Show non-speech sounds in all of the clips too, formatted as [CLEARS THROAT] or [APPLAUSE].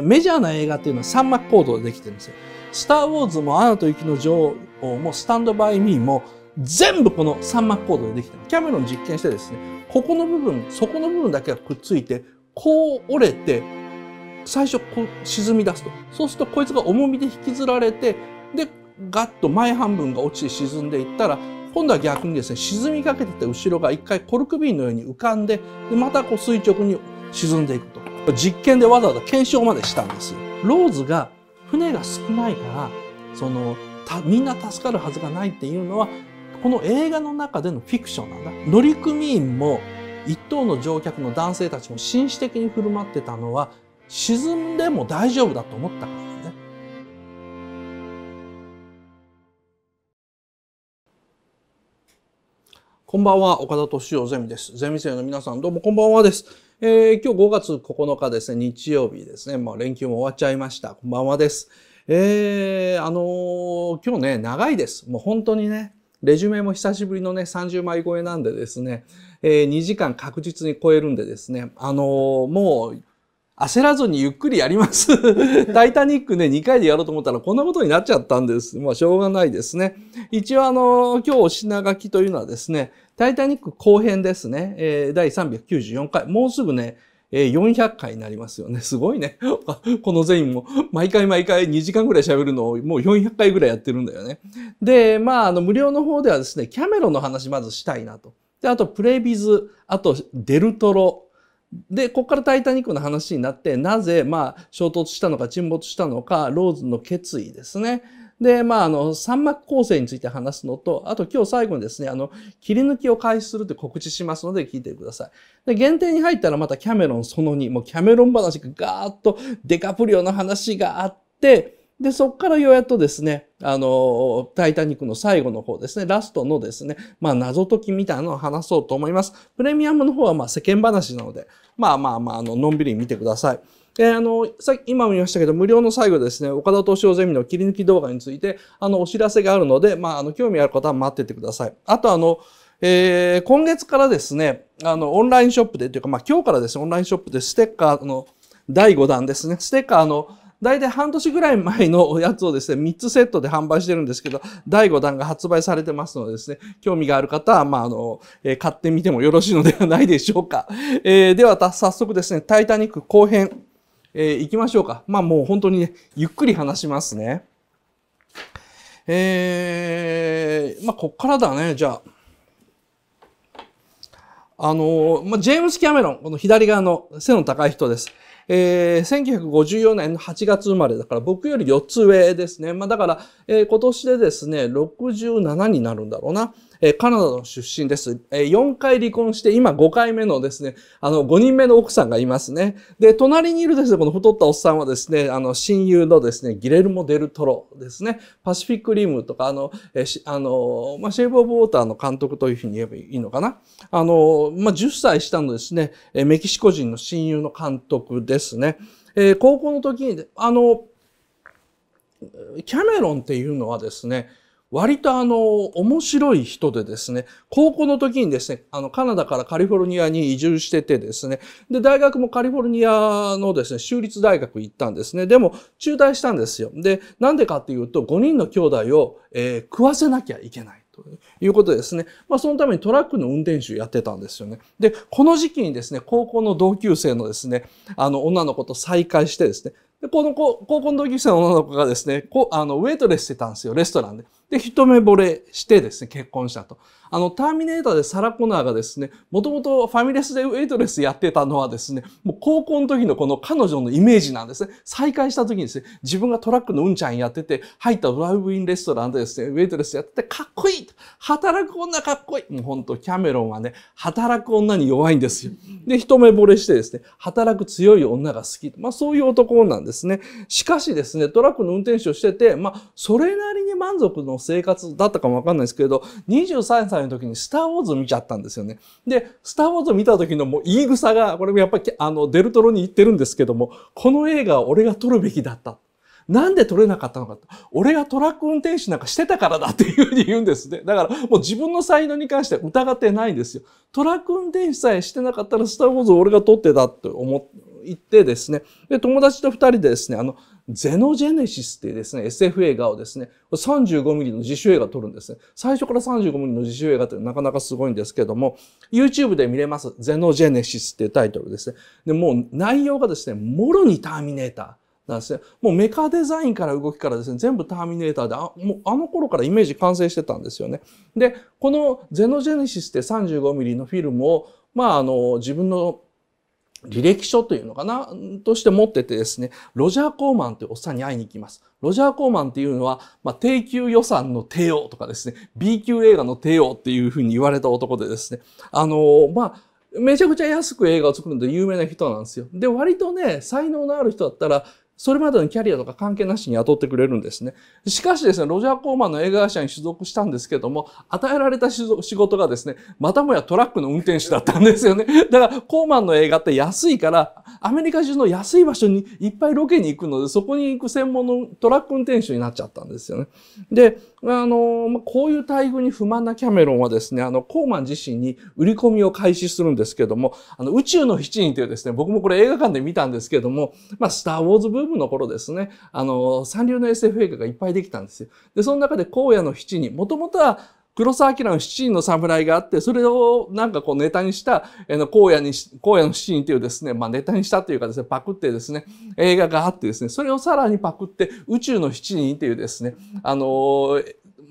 メジャーな映画っていうのは三幕構造でできてるんですよ。スター・ウォーズもアナと雪の女王もスタンド・バイ・ミーも全部この三幕構造でできてる。キャメロン実験してですね、ここの部分、そこの部分だけがくっついて、こう折れて、最初こう沈み出すと。そうするとこいつが重みで引きずられて、で、ガッと前半分が落ちて沈んでいったら、今度は逆にですね、沈みかけてた後ろが一回コルクビンのように浮かんで、でまたこう垂直に沈んでいくと。実験でわざわざ検証までしたんです。ローズが船が少ないから、その、みんな助かるはずがないっていうのは、この映画の中でのフィクションなんだ。乗組員も一等の乗客の男性たちも紳士的に振る舞ってたのは、沈んでも大丈夫だと思ったからね。こんばんは、岡田敏夫ゼミです。ゼミ生の皆さんどうもこんばんはです。えー、今日5月9日ですね、日曜日ですね、まあ、連休も終わっちゃいました。こんばんはです。えー、あのー、今日ね、長いです。もう本当にね、レジュメも久しぶりのね、30枚超えなんでですね、えー、2時間確実に超えるんでですね、あのー、もう、焦らずにゆっくりやります。[LAUGHS] タイタニックね、2回でやろうと思ったらこんなことになっちゃったんです。まあ、しょうがないですね。一応、あのー、今日お品書きというのはですね、タイタニック後編ですね。えー、第394回。もうすぐね、えー、400回になりますよね。[LAUGHS] すごいね。[LAUGHS] この全員も、毎回毎回2時間ぐらい喋るのをもう400回ぐらいやってるんだよね。で、まあ、あの、無料の方ではですね、キャメロンの話まずしたいなと。で、あと、プレビズ、あと、デルトロ。で、ここからタイタニックの話になって、なぜ、まあ、衝突したのか、沈没したのか、ローズの決意ですね。で、まあ、あの、三幕構成について話すのと、あと今日最後にですね、あの、切り抜きを開始するって告知しますので聞いてください。で、限定に入ったらまたキャメロンその2、もうキャメロン話がガーッとデカプリオの話があって、で、そこからようやっとですね、あの、タイタニックの最後の方ですね、ラストのですね、まあ、謎解きみたいなのを話そうと思います。プレミアムの方はまあ世間話なので、まあまあまあ、あの、のんびり見てください。で、あの、さっき、今も言いましたけど、無料の最後ですね、岡田敏夫ゼミの切り抜き動画について、あの、お知らせがあるので、まあ、あの、興味ある方は待っててください。あと、あの、えー、今月からですね、あの、オンラインショップで、というか、まあ、今日からですね、オンラインショップでステッカーの第5弾ですね、ステッカーの、大体半年ぐらい前のやつをですね、3つセットで販売してるんですけど、第5弾が発売されてますのでですね、興味がある方は、まあ、あの、えー、買ってみてもよろしいのではないでしょうか。えー、では、早速ですね、タイタニック後編。えー、行きましょうか。まあもう本当にね、ゆっくり話しますね。えー、まあこっからだね、じゃあ。あのまあ、ジェームス・キャメロン、この左側の背の高い人です。えー、1954年8月生まれだから僕より4つ上ですね。まあ、だから、えー、今年でですね、67になるんだろうな。えカナダの出身です。え4回離婚して、今5回目のですね、あの、5人目の奥さんがいますね。で、隣にいるですね、この太ったおっさんはですね、あの、親友のですね、ギレルモ・デルトロですね、パシフィック・リムとか、あの、あの、まあ、シェイブ・オブ・ウォーターの監督というふうに言えばいいのかな。あの、まあ、10歳下のですね、メキシコ人の親友の監督ですね。えー、高校の時に、あの、キャメロンっていうのはですね、割とあの、面白い人でですね、高校の時にですね、あの、カナダからカリフォルニアに移住しててですね、で、大学もカリフォルニアのですね、州立大学行ったんですね。でも、中退したんですよ。で、なんでかっていうと、5人の兄弟を、えー、食わせなきゃいけない。ということですね。まあ、そのためにトラックの運転手やってたんですよね。で、この時期にですね、高校の同級生のですね、あの、女の子と再会してですね、でこの高校の同級生の女の子がですね、こあのウェイトレスしてたんですよ、レストランで。で、一目惚れしてですね、結婚したと。あの、ターミネーターでサラ・コナーがですね、もともとファミレスでウェイトレスやってたのはですね、もう高校の時のこの彼女のイメージなんですね。再会した時にですね、自分がトラックのうんちゃんやってて、入ったドライブインレストランでですね、ウェイトレスやってて、かっこいい働く女かっこいいもうほんと、キャメロンはね、働く女に弱いんですよ。で、一目惚れしてですね、働く強い女が好き。まあ、そういう男なんですね。しかしですね、トラックの運転手をしてて、まあ、それなりに満足の生活だったかもわかんないですけれど、23歳の時にスターウォーズ見ちゃったんですよね。で、スターウォーズ見た時のもう言い草が、これもやっぱりあの、デルトロに言ってるんですけども、この映画は俺が撮るべきだった。なんで取れなかったのか俺がトラック運転手なんかしてたからだっていうふうに言うんですね。だからもう自分の才能に関しては疑ってないんですよ。トラック運転手さえしてなかったらスターウォーズを俺が取ってたって思って、行ってですね、で、友達と2人でですね、あの、ゼノジェネシスっていうですね、SF 映画をですね、35ミリの自主映画を撮るんですね。最初から35ミリの自主映画ってなかなかすごいんですけども、YouTube で見れます。ゼノジェネシスっていうタイトルですね。で、もう内容がですね、もろにターミネーター。なんですね。もうメカデザインから動きからですね、全部ターミネーターで、あもうあの頃からイメージ完成してたんですよね。で、このゼノジェネシスって35ミリのフィルムを、まああの、自分の履歴書というのかなとして持っててですね、ロジャー・コーマンというおっさんに会いに行きます。ロジャー・コーマンっていうのは、まあ、低級予算の帝王とかですね、B 級映画の帝王っていうふうに言われた男でですね、あのー、まあ、めちゃくちゃ安く映画を作るんで有名な人なんですよ。で、割とね、才能のある人だったら、それまでのキャリアとか関係なしに雇ってくれるんですね。しかしですね、ロジャー・コーマンの映画会社に所属したんですけども、与えられた仕事がですね、またもやトラックの運転手だったんですよね。だから、コーマンの映画って安いから、アメリカ中の安い場所にいっぱいロケに行くので、そこに行く専門のトラック運転手になっちゃったんですよね。で、あの、こういう待遇に不満なキャメロンはですね、あの、コーマン自身に売り込みを開始するんですけども、あの、宇宙の七人というですね、僕もこれ映画館で見たんですけども、まあ、スター・ウォーズブームの頃ですね、あの、三流の SF 映画がいっぱいできたんですよ。で、その中で荒野の七人、もともとは、黒澤明の七人の侍があって、それをなんかこうネタにした、えの、荒野に、荒野の七人というですね、まあネタにしたというかですね、パクってですね、映画があってですね、それをさらにパクって、宇宙の七人というですね、あのー、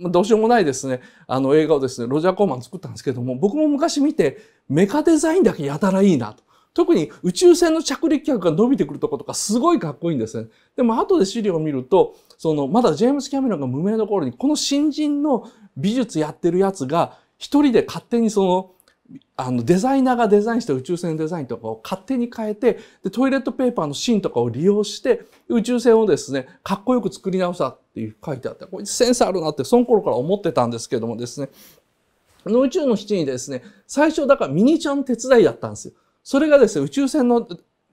どうしようもないですね、あの映画をですね、ロジャー・コーマン作ったんですけども、僕も昔見て、メカデザインだけやたらいいなと。特に宇宙船の着陸客が伸びてくるとことかすごいかっこいいんですね。でも後で資料を見ると、そのまだジェームス・キャメロンが無名の頃にこの新人の美術やってるやつが一人で勝手にそのあのデザイナーがデザインした宇宙船デザインとかを勝手に変えてでトイレットペーパーの芯とかを利用して宇宙船をですねかっこよく作り直したっていう書いてあってこれセンスあるなってその頃から思ってたんですけどもですねの宇宙の基人にですね最初だからミニチュアの手伝いだったんですよ。それがですね宇宙船の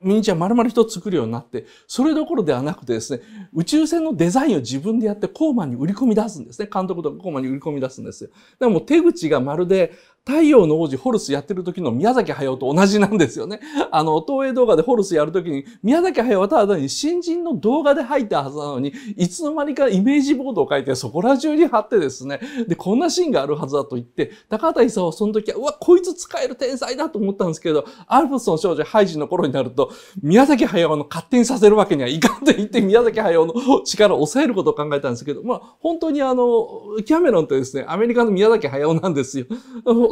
ミニチュア丸々一つ作るようになって、それどころではなくてですね、宇宙船のデザインを自分でやってコーマンに売り込み出すんですね。監督とかコーマンに売り込み出すんですよ。でも手口がまるで太陽の王子ホルスやってる時の宮崎駿と同じなんですよね。[LAUGHS] あの、東映動画でホルスやる時に、宮崎駿はただに新人の動画で入ったはずなのに、いつの間にかイメージボードを書いてそこら中に貼ってですね、で、こんなシーンがあるはずだと言って、高畑勲はその時は、うわ、こいつ使える天才だと思ったんですけど、アルプスの少女ハイジの頃になると、宮崎駿の勝手にさせるわけにはいかんと言って、宮崎駿の力を抑えることを考えたんですけど、まあ、本当にあの、キャメロンってですね、アメリカの宮崎駿なんですよ。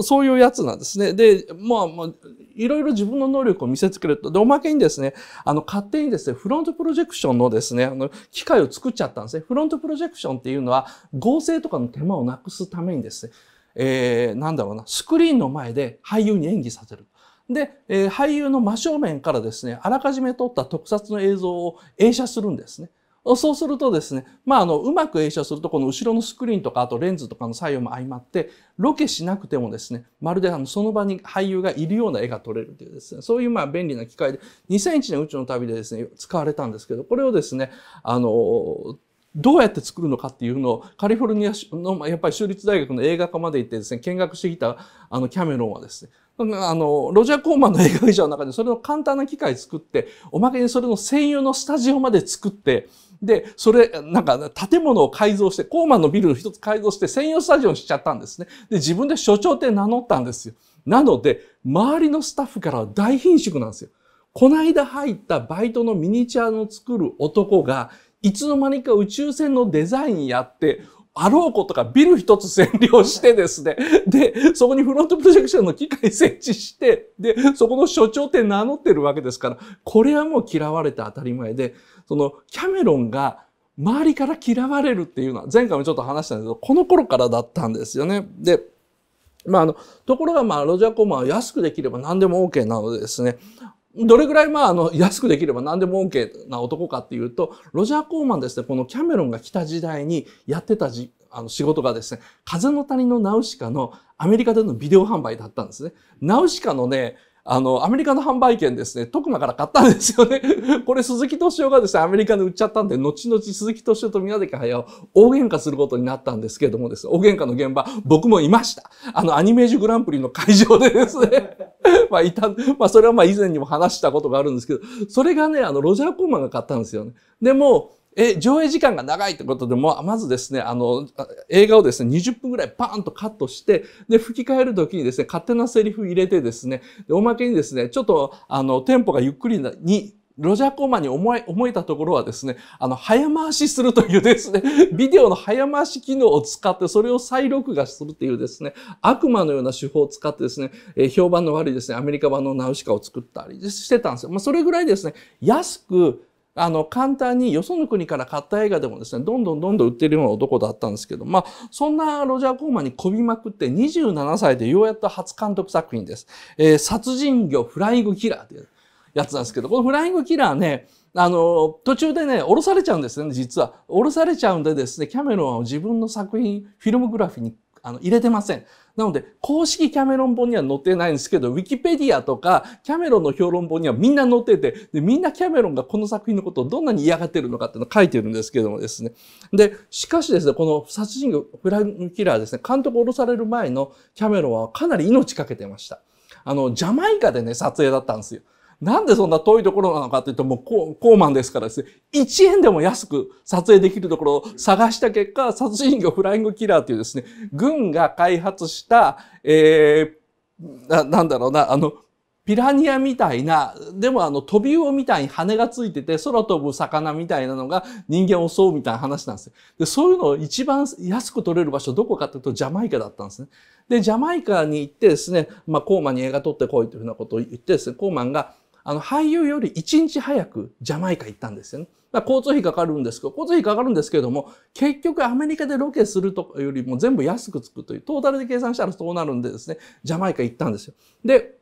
そういうやつなんですね。で、まあ、まあ、いろいろ自分の能力を見せつけると。で、おまけにですね、あの、勝手にですね、フロントプロジェクションのですね、あの、機械を作っちゃったんですね。フロントプロジェクションっていうのは、合成とかの手間をなくすためにですね、えー、なんだろうな、スクリーンの前で俳優に演技させる。で、えー、俳優の真正面からですね、あらかじめ撮った特撮の映像を映写するんですね。そうするとですね、まあ、あの、うまく映写すると、この後ろのスクリーンとか、あとレンズとかの作用も相まって、ロケしなくてもですね、まるであのその場に俳優がいるような絵が撮れるというですね、そういうま便利な機械で、2001年宇宙の旅でですね、使われたんですけど、これをですね、あの、どうやって作るのかっていうのをカリフォルニアのやっぱり州立大学の映画科まで行ってですね見学してきたあのキャメロンはですねあの、ロジャー・コーマンの映画会社の中でそれの簡単な機械作って、おまけにそれの専用のスタジオまで作って、で、それ、なんか、建物を改造して、コーマンのビルを一つ改造して専用スタジオにしちゃったんですね。で、自分で所長って名乗ったんですよ。なので、周りのスタッフからは大貧縮なんですよ。こないだ入ったバイトのミニチュアの作る男が、いつの間にか宇宙船のデザインやって、あろうことかビル一つ占領してですね、[LAUGHS] で、そこにフロントプロジェクションの機械設置して、で、そこの所長って名乗ってるわけですから、これはもう嫌われて当たり前で、そのキャメロンが周りから嫌われるっていうのは、前回もちょっと話したんですけど、この頃からだったんですよね。で、まあ、あの、ところが、まあ、ロジャー・コーマンは安くできれば何でも OK なのでですね、どれぐらい、まあ、あの、安くできれば何でも OK な男かっていうと、ロジャー・コーマンですね、このキャメロンが来た時代にやってたじ、あの、仕事がですね、風の谷のナウシカのアメリカでのビデオ販売だったんですね。ナウシカのね、あの、アメリカの販売権ですね、徳間から買ったんですよね。[LAUGHS] これ鈴木敏夫がですね、アメリカで売っちゃったんで、後々鈴木敏夫と宮崎駿、大喧嘩することになったんですけどもです、ね、大喧嘩の現場、僕もいました。あの、アニメージュグランプリの会場でですね、[LAUGHS] まあ、いた、まあ、それはまあ、以前にも話したことがあるんですけど、それがね、あの、ロジャー・コーマンが買ったんですよね。でも、え、上映時間が長いってことでも、まずですね、あの、映画をですね、20分ぐらいパーンとカットして、で、吹き替える時にですね、勝手なセリフ入れてですね、でおまけにですね、ちょっと、あの、テンポがゆっくりに、ロジャー・コーマに思え、思えたところはですね、あの、早回しするというですね、[LAUGHS] ビデオの早回し機能を使って、それを再録画するというですね、悪魔のような手法を使ってですね、えー、評判の悪いですね、アメリカ版のナウシカを作ったりしてたんですよ。まあ、それぐらいですね、安く、あの、簡単によその国から買った映画でもですね、どんどんどんどん売ってるような男だったんですけど、まあ、そんなロジャー・コーマンにこびまくって27歳でようやっと初監督作品です。えー、殺人魚フライングキラーというやつなんですけど、このフライングキラーね、あの、途中でね、降ろされちゃうんですね、実は。降ろされちゃうんでですね、キャメロンは自分の作品、フィルムグラフィーにあの入れてません。なので、公式キャメロン本には載ってないんですけど、ウィキペディアとか、キャメロンの評論本にはみんな載ってて、で、みんなキャメロンがこの作品のことをどんなに嫌がってるのかっていうのを書いてるんですけどもですね。で、しかしですね、この殺人鬼、フランキラーですね、監督を降ろされる前のキャメロンはかなり命かけてました。あの、ジャマイカでね、撮影だったんですよ。なんでそんな遠いところなのかというと、もうコーマンですからですね、1円でも安く撮影できるところを探した結果、殺人魚フライングキラーというですね、軍が開発した、えー、ななんだろうな、あの、ピラニアみたいな、でもあの飛び魚みたいに羽がついてて空飛ぶ魚みたいなのが人間を襲うみたいな話なんですよ。で、そういうのを一番安く取れる場所どこかっていうとジャマイカだったんですね。で、ジャマイカに行ってですね、まあコーマンに映画撮ってこいというふうなことを言ってですね、コーマンがあの、俳優より1日早くジャマイカ行ったんですよね。だから交通費かかるんですけど、交通費かかるんですけれども、結局アメリカでロケするとかよりも全部安くつくという、トータルで計算したらそうなるんでですね、ジャマイカ行ったんですよ。で、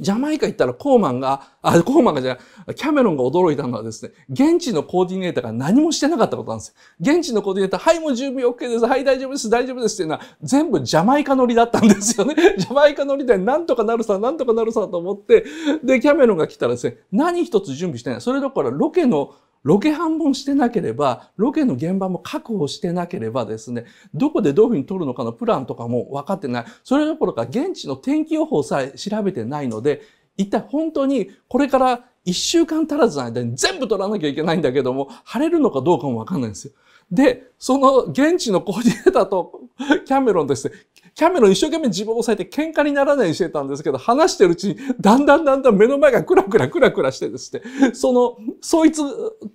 ジャマイカ行ったらコーマンが、あ、コーマンがじゃない、キャメロンが驚いたのはですね、現地のコーディネーターが何もしてなかったことなんですよ。現地のコーディネーター、はい、もう準備 OK です。はい、大丈夫です。大丈夫です。っていうのは、全部ジャマイカ乗りだったんですよね。[LAUGHS] ジャマイカ乗りで、なんとかなるさ、なんとかなるさと思って、で、キャメロンが来たらですね、何一つ準備してない。それどころロケのロケ半分してなければ、ロケの現場も確保してなければですね、どこでどういうふうに撮るのかのプランとかも分かってない。それどころか現地の天気予報さえ調べてないので、一体本当にこれから一週間足らずの間に全部撮らなきゃいけないんだけども、晴れるのかどうかも分かんないんですよ。で、その現地のコーディネーターとキャメロンですね、キャメロン一生懸命自分を抑えて喧嘩にならないようにしてたんですけど、話してるうちに、だんだんだんだん目の前がクラクラクラクラしてですね、その、そいつ、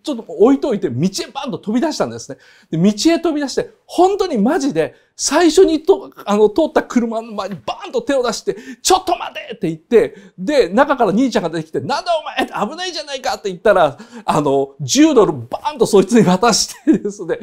ちょっと置いといて、道へバンと飛び出したんですね。で道へ飛び出して、本当にマジで、最初にと、あの、通った車の前にバーンと手を出して、ちょっと待てって言って、で、中から兄ちゃんが出てきて、なんだお前って危ないじゃないかって言ったら、あの、10ドルバーンとそいつに渡してですね、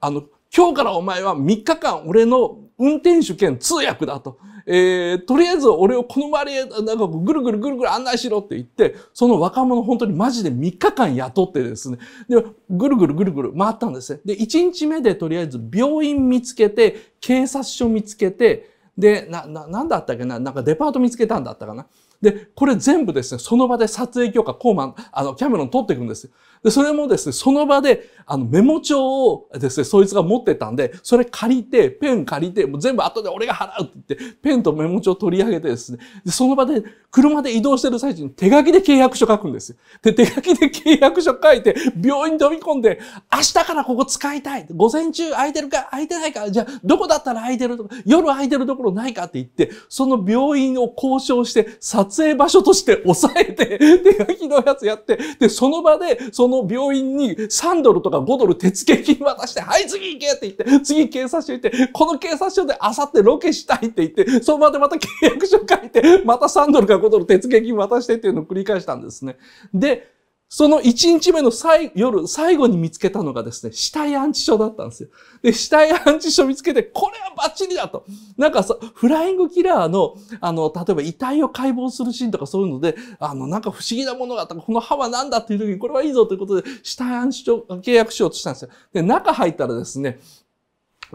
あの、今日からお前は3日間俺の運転手兼通訳だと。えー、とりあえず俺をこの周りへなんかぐるぐるぐるぐる案内しろって言って、その若者本当にマジで3日間雇ってですね、で、ぐるぐるぐるぐる回ったんですね。で、1日目でとりあえず病院見つけて、警察署見つけて、で、な、な、なんだったっけななんかデパート見つけたんだったかなで、これ全部ですね、その場で撮影許可、コーマン、あの、キャメロン撮っていくんですよ。で、それもですね、その場で、あの、メモ帳をですね、そいつが持ってたんで、それ借りて、ペン借りて、もう全部後で俺が払うって言って、ペンとメモ帳を取り上げてですね、でその場で、車で移動してる最中に手書きで契約書書くんですよ。で、手書きで契約書書いて、病院飛び込んで、明日からここ使いたい。午前中空いてるか、空いてないか、じゃあ、どこだったら空いてるとか、夜空いてるところないかって言って、その病院を交渉して、撮影場所として抑えて、手書きのやつやって、で、その場で、そのの病院に3ドルとか5ドル手付金渡して、はい、次行けって言って、次警察署行って、この警察署であさってロケしたいって言って、その場でまた契約書書いて、また3ドルか5ドル手付金渡してっていうのを繰り返したんですね。で、その1日目の最夜、最後に見つけたのがですね、死体安置所だったんですよ。で、死体安置所見つけて、これはバッチリだと。なんかさ、フライングキラーの、あの、例えば遺体を解剖するシーンとかそういうので、あの、なんか不思議なものがあったこの歯は何だっていう時に、これはいいぞということで、死体安置所契約しようとしたんですよ。で、中入ったらですね、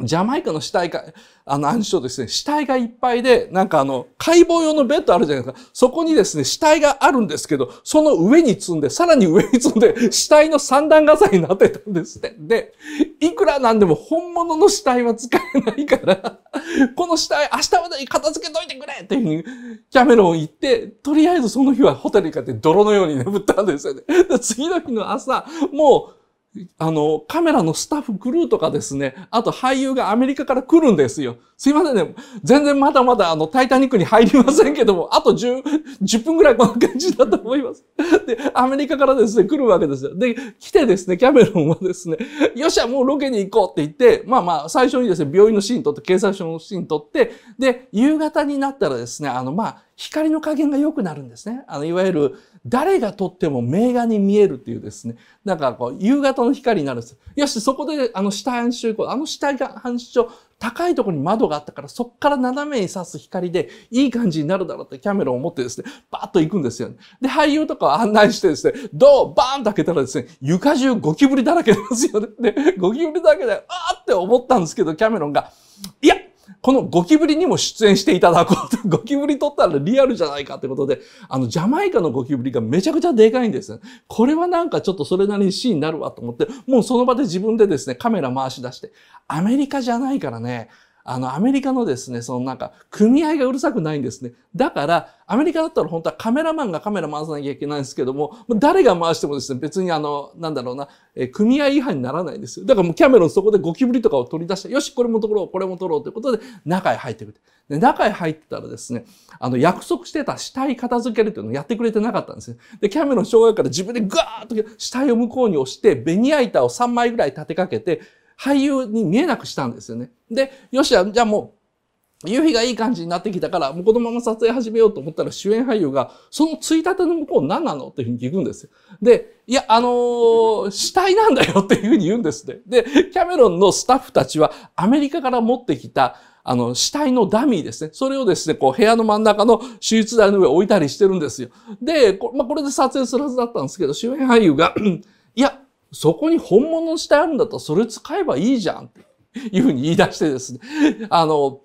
ジャマイカの死体が、あの、暗証ですね、死体がいっぱいで、なんかあの、解剖用のベッドあるじゃないですか。そこにですね、死体があるんですけど、その上に積んで、さらに上に積んで、死体の三段傘になってたんですね。で、いくらなんでも本物の死体は使えないから、この死体明日までに片付けといてくれっていうふうに、キャメロン行って、とりあえずその日はホテルにかって泥のように眠ったんですよね。で次の日の朝、もう、あの、カメラのスタッフ、クルーとかですね、あと俳優がアメリカから来るんですよ。すいませんね。全然まだまだあの、タイタニックに入りませんけども、あと10、10分ぐらいこんな感じだと思います。で、アメリカからですね、来るわけですよ。で、来てですね、キャメロンはですね、よっしゃ、もうロケに行こうって言って、まあまあ、最初にですね、病院のシーン撮って、警察署のシーン撮って、で、夕方になったらですね、あの、まあ、光の加減が良くなるんですね。あの、いわゆる、誰が撮っても名画に見えるっていうですね。なんかこう、夕方の光になるんですよ。よし、そこで、あの、下半周光、あの下半周光、高いところに窓があったから、そこから斜めに刺す光で、いい感じになるだろうってキャメンを持ってですね、バーッと行くんですよ、ね。で、俳優とかを案内してですね、ドーバーンと開けたらですね、床中ゴキブリだらけなんですよね。で、ゴキブリだらけで、あーって思ったんですけど、キャメロンが、いや、このゴキブリにも出演していただこうと。[LAUGHS] ゴキブリ撮ったらリアルじゃないかってことで、あの、ジャマイカのゴキブリがめちゃくちゃでかいんです。これはなんかちょっとそれなりにシーンになるわと思って、もうその場で自分でですね、カメラ回し出して、アメリカじゃないからね、あの、アメリカのですね、そのなんか、組合がうるさくないんですね。だから、アメリカだったら本当はカメラマンがカメラ回さなきゃいけないんですけども、誰が回してもですね、別にあの、なんだろうな、え組合違反にならないんですよ。だからもうキャメロンそこでゴキブリとかを取り出して、よし、これも取ろう、これも取ろうということで、中へ入ってくる。で、中へ入ったらですね、あの、約束してた死体片付けるっていうのをやってくれてなかったんですね。で、キャメロン小学から自分でガーッと死体を向こうに押して、ベニヤ板を3枚ぐらい立てかけて、俳優に見えなくしたんですよね。で、よし、じゃあもう、夕日がいい感じになってきたから、もうこのまま撮影始めようと思ったら主演俳優が、そのついたての向こう何なのっていうふうに聞くんですよ。で、いや、あのー、死体なんだよっていうふうに言うんですね。で、キャメロンのスタッフたちはアメリカから持ってきた、あの、死体のダミーですね。それをですね、こう、部屋の真ん中の手術台の上置いたりしてるんですよ。で、こ,、まあ、これで撮影するはずだったんですけど、主演俳優が [CLEARS THROAT] いや、そこに本物の死体あるんだったらそれ使えばいいじゃんっていうふうに言い出してですね、[LAUGHS] あの、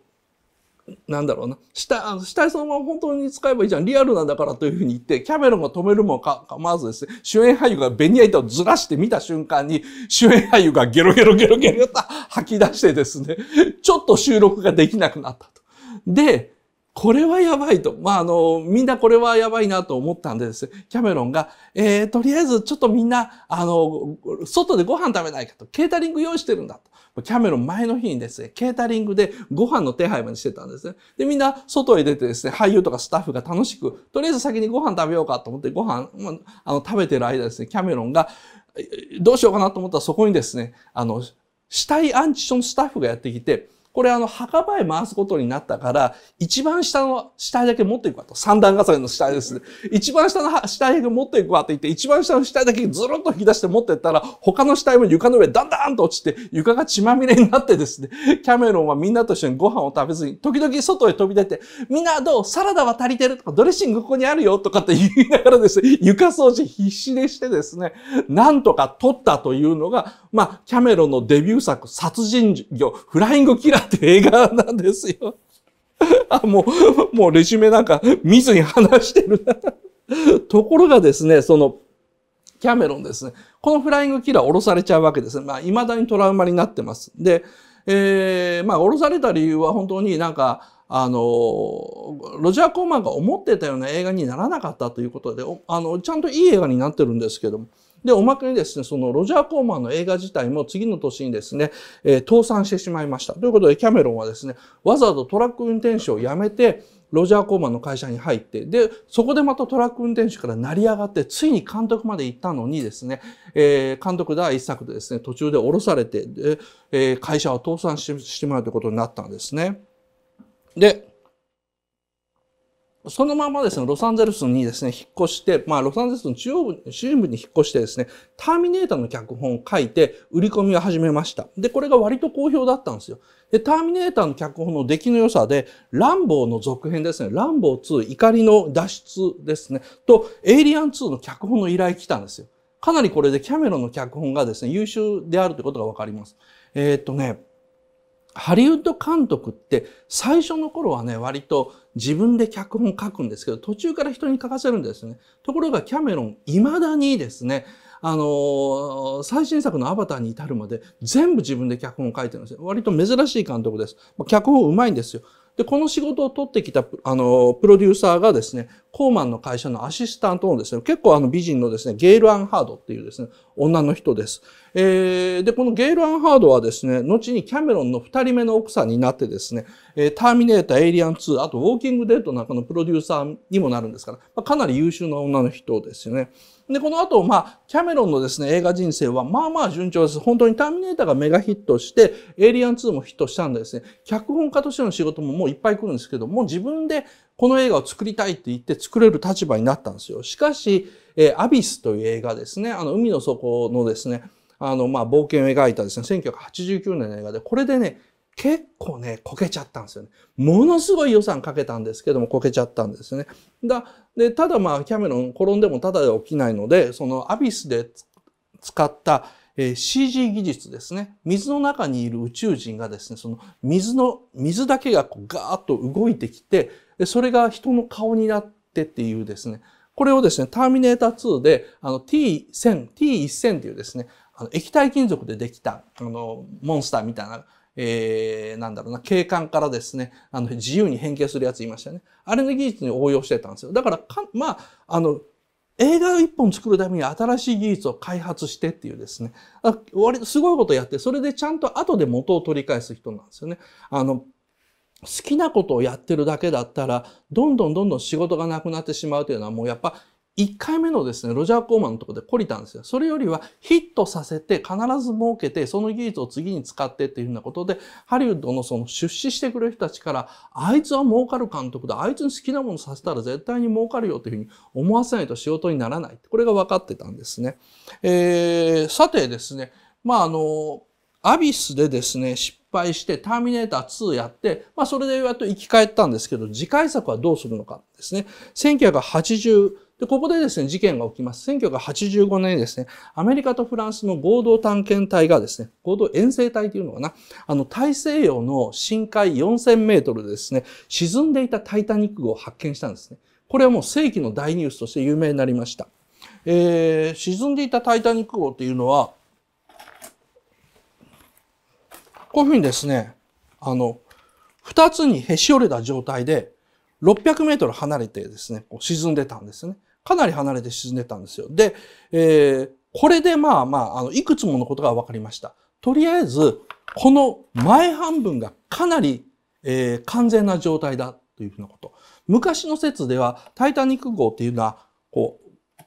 なんだろうな、死体、死体そのまま本当に使えばいいじゃん、リアルなんだからというふうに言って、キャメロンが止めるもか構わずですね、主演俳優がベニヤ板をずらして見た瞬間に、主演俳優がゲロゲロゲロゲロと吐き出してですね、ちょっと収録ができなくなったと。で、これはやばいと。まあ、あの、みんなこれはやばいなと思ったんでです。ね、キャメロンが、えー、とりあえずちょっとみんな、あの、外でご飯食べないかと。ケータリング用意してるんだと。キャメロン前の日にですね、ケータリングでご飯の手配までしてたんですね。で、みんな外へ出てですね、俳優とかスタッフが楽しく、とりあえず先にご飯食べようかと思ってご飯、まあの、食べてる間ですね、キャメロンが、どうしようかなと思ったらそこにですね、あの、死体アンチションスタッフがやってきて、これあの、墓場へ回すことになったから、一番下の死体だけ持っていくわと。三段重ねの死体ですね。一番下の死体だけ持っていくわと言って、一番下の死体だけずるっと引き出して持ってったら、他の死体も床の上だんだんと落ちて、床が血まみれになってですね、キャメロンはみんなと一緒にご飯を食べずに、時々外へ飛び出て、みんなどうサラダは足りてるとか、ドレッシングここにあるよとかって言いながらですね、床掃除必死でしてですね、なんとか取ったというのが、まあ、キャメロンのデビュー作、殺人魚、フライングキラーって映画なんですよ。あ、もう、もうレジュメなんか見ずに話してるな。ところがですね、その、キャメロンですね。このフライングキラー降ろされちゃうわけですね。まあ、未だにトラウマになってます。で、えー、まあ、降ろされた理由は本当になんか、あの、ロジャー・コーマンが思ってたような映画にならなかったということで、あの、ちゃんといい映画になってるんですけども、で、おまけにですね、そのロジャー・コーマンの映画自体も次の年にですね、えー、倒産してしまいました。ということで、キャメロンはですね、わざわざトラック運転手を辞めて、ロジャー・コーマンの会社に入って、で、そこでまたトラック運転手から成り上がって、ついに監督まで行ったのにですね、えー、監督第一作でですね、途中で降ろされて、でえー、会社は倒産してしまうということになったんですね。で、そのままですね、ロサンゼルスにですね、引っ越して、まあ、ロサンゼルスの中央部、中部に引っ越してですね、ターミネーターの脚本を書いて、売り込みを始めました。で、これが割と好評だったんですよ。で、ターミネーターの脚本の出来の良さで、ランボーの続編ですね、ランボー2、怒りの脱出ですね、と、エイリアン2の脚本の依頼来たんですよ。かなりこれでキャメロンの脚本がですね、優秀であるということがわかります。えー、っとね、ハリウッド監督って最初の頃はね、割と自分で脚本書くんですけど、途中から人に書かせるんですね。ところがキャメロン、未だにですね、あの最新作のアバターに至るまで全部自分で脚本を書いてるんですよ。割と珍しい監督です。脚本うまいんですよ。で、この仕事を取ってきた、あの、プロデューサーがですね、コーマンの会社のアシスタントのですね、結構あの美人のですね、ゲイル・アンハードっていうですね、女の人です。えー、で、このゲイル・アンハードはですね、後にキャメロンの二人目の奥さんになってですね、えー、ターミネーター、エイリアン2、あとウォーキング・デッドなんかのプロデューサーにもなるんですから、まあ、かなり優秀な女の人ですよね。で、この後、まあ、キャメロンのですね、映画人生は、まあまあ順調です。本当にターミネーターがメガヒットして、エイリアン2もヒットしたんでですね、脚本家としての仕事ももういっぱい来るんですけど、もう自分でこの映画を作りたいって言って作れる立場になったんですよ。しかし、えー、アビスという映画ですね、あの、海の底のですね、あの、まあ、冒険を描いたですね、1989年の映画で、これでね、結構ね、こけちゃったんですよね。ものすごい予算かけたんですけども、こけちゃったんですね。だ、で、ただまあ、キャメロン転んでもただで起きないので、そのアビスで使った、えー、CG 技術ですね。水の中にいる宇宙人がですね、その水の、水だけがこうガーッと動いてきて、で、それが人の顔になってっていうですね、これをですね、ターミネーター2で、あの T1000、T1000 っていうですね、あの液体金属でできた、あの、モンスターみたいな、えー、なんだろうな、景観からですね、あの、自由に変形するやついましたよね。あれの技術に応用してたんですよ。だからか、まあ、あの、映画を一本作るために新しい技術を開発してっていうですね、割すごいことやって、それでちゃんと後で元を取り返す人なんですよね。あの、好きなことをやってるだけだったら、どんどんどんどん仕事がなくなってしまうというのはもうやっぱ1回目のですね、ロジャー・コーマンのところで懲りたんですよ。それよりはヒットさせて必ず儲けて、その技術を次に使ってっていうふうなことで、ハリウッドのその出資してくれる人たちから、あいつは儲かる監督だ、あいつに好きなものさせたら絶対に儲かるよというふうに思わせないと仕事にならない。これが分かってたんですね。えー、さてですね、まああの、アビスでですね、失敗してターミネーター2やって、まあそれでやっと生き返ったんですけど、次回作はどうするのかですね。1980、で、ここでですね、事件が起きます。1985年にですね、アメリカとフランスの合同探検隊がですね、合同遠征隊というのかな、あの、大西洋の深海4000メートルでですね、沈んでいたタイタニック号を発見したんですね。これはもう世紀の大ニュースとして有名になりました。えー、沈んでいたタイタニック号というのは、こういうふうにですね、あの、二つにへし折れた状態で、600メートル離れてですね、こう沈んでたんですね。かなり離れて沈んでたんですよ。で、えー、これでまあまあ、あの、いくつものことが分かりました。とりあえず、この前半分がかなり、えー、完全な状態だというふうなこと。昔の説では、タイタニック号っていうのは、こう、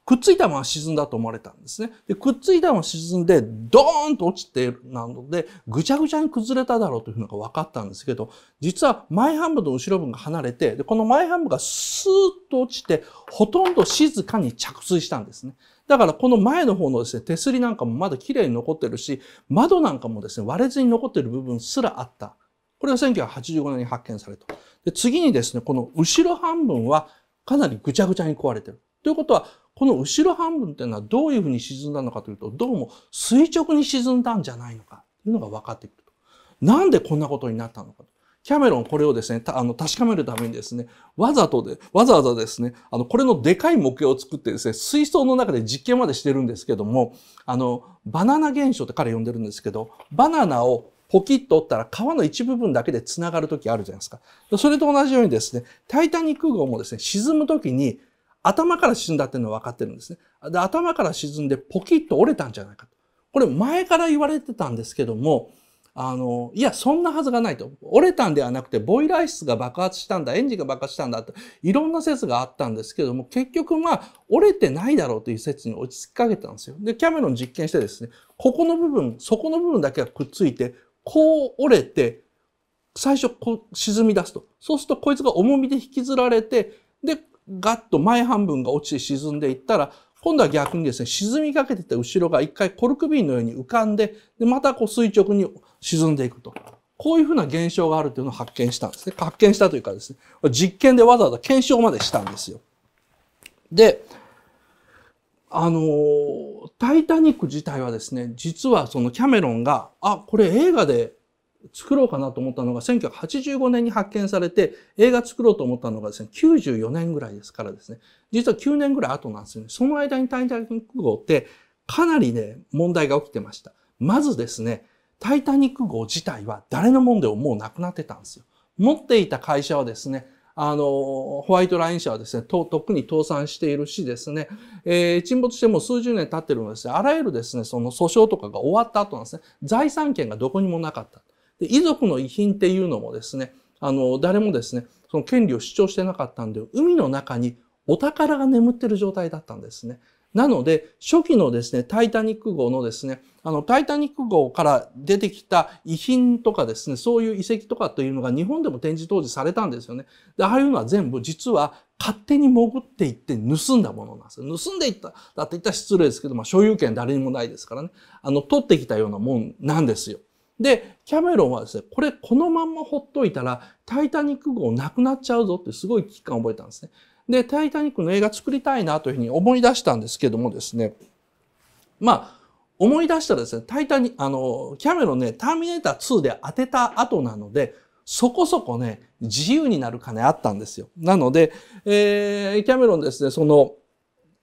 くっついたまま沈んだと思われたんですね。で、くっついたまま沈んで、ドーンと落ちてなので、ぐちゃぐちゃに崩れただろうというのが分かったんですけど、実は前半部と後ろ部が離れて、で、この前半部がスーッと落ちて、ほとんど静かに着水したんですね。だからこの前の方のですね、手すりなんかもまだ綺麗に残ってるし、窓なんかもですね、割れずに残ってる部分すらあった。これが1985年に発見された。で、次にですね、この後ろ半分はかなりぐちゃぐちゃに壊れてる。ということは、この後ろ半分っていうのはどういうふうに沈んだのかというと、どうも垂直に沈んだんじゃないのかというのが分かってくると。なんでこんなことになったのかと。キャメロンこれをですね、あの確かめるためにですね、わざとで、わざわざですね、あの、これのでかい模型を作ってですね、水槽の中で実験までしてるんですけども、あの、バナナ現象って彼呼んでるんですけど、バナナをポキッと折ったら皮の一部分だけで繋がるときあるじゃないですか。それと同じようにですね、タイタニック号もですね、沈むときに頭から沈んだっていうのは分かってるんですね。で、頭から沈んでポキッと折れたんじゃないかと。これ前から言われてたんですけども、あの、いや、そんなはずがないと。折れたんではなくて、ボイラー室が爆発したんだ、エンジンが爆発したんだって、いろんな説があったんですけども、結局、まあ、折れてないだろうという説に落ち着きかけたんですよ。で、キャメロン実験してですね、ここの部分、そこの部分だけがくっついて、こう折れて、最初、こう沈み出すと。そうすると、こいつが重みで引きずられて、で、ガッと前半分が落ちて沈んでいったら、今度は逆にですね、沈みかけてた後ろが一回コルク瓶のように浮かんで、でまたこう垂直に沈んでいくと。こういうふうな現象があるというのを発見したんですね。発見したというかですね、実験でわざわざ検証までしたんですよ。で、あのタイタニック自体はですね、実はそのキャメロンが、あ、これ映画で作ろうかなと思ったのが1985年に発見されて映画作ろうと思ったのがですね94年ぐらいですからですね実は9年ぐらい後なんですよねその間にタイタニック号ってかなりね問題が起きてましたまずですねタイタニック号自体は誰のもんでももうなくなってたんですよ持っていた会社はですねあの、ホワイトライン社はですね、と、とっくに倒産しているしですね、えー、沈没してもう数十年経ってるのですね、あらゆるですね、その訴訟とかが終わった後なんですね、財産権がどこにもなかった。で、遺族の遺品っていうのもですね、あの、誰もですね、その権利を主張してなかったんで、海の中にお宝が眠ってる状態だったんですね。なので、初期のですね、タイタニック号のですね、あの、タイタニック号から出てきた遺品とかですね、そういう遺跡とかというのが日本でも展示当時されたんですよね。で、ああいうのは全部実は勝手に潜っていって盗んだものなんですよ。盗んでいった、だって言ったら失礼ですけど、まあ所有権誰にもないですからね、あの、取ってきたようなもんなんですよ。で、キャメロンはですね、これこのまんまほっといたら、タイタニック号なくなっちゃうぞってすごい危機感を覚えたんですね。で、タイタニックの映画作りたいなというふうに思い出したんですけどもですね、まあ、思い出したらですね、タイタニ、あの、キャメロンね、ターミネーター2で当てた後なので、そこそこね、自由になる金あったんですよ。なので、えー、キャメロンですね、その、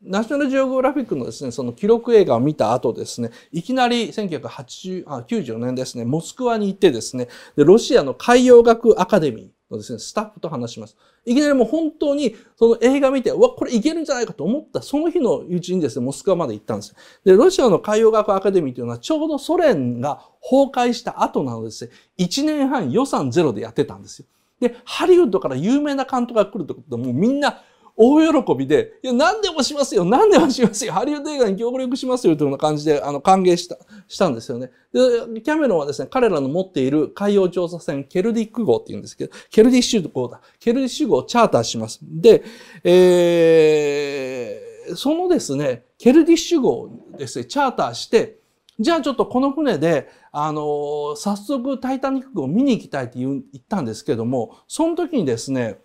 ナショナルジオグラフィックのですね、その記録映画を見た後ですね、いきなり1994年ですね、モスクワに行ってですね、でロシアの海洋学アカデミー、のですね、スタッフと話します。いきなりもう本当に、その映画見て、うわ、これいけるんじゃないかと思った、その日のうちにですね、モスクワまで行ったんです。で、ロシアの海洋学アカデミーというのは、ちょうどソ連が崩壊した後なのですね、1年半予算ゼロでやってたんですよ。で、ハリウッドから有名な監督が来るってことはもうみんな、大喜びで、いや、何でもしますよ、何でもしますよ、ハリウッド映画に協力しますよ、というような感じで、あの、歓迎した、したんですよね。で、キャメロンはですね、彼らの持っている海洋調査船、ケルディック号って言うんですけど、ケルディッシュ号だ。ケルディッシュ号をチャーターします。で、えー、そのですね、ケルディッシュ号ですね、チャーターして、じゃあちょっとこの船で、あのー、早速タイタニックを見に行きたいって言ったんですけども、その時にですね、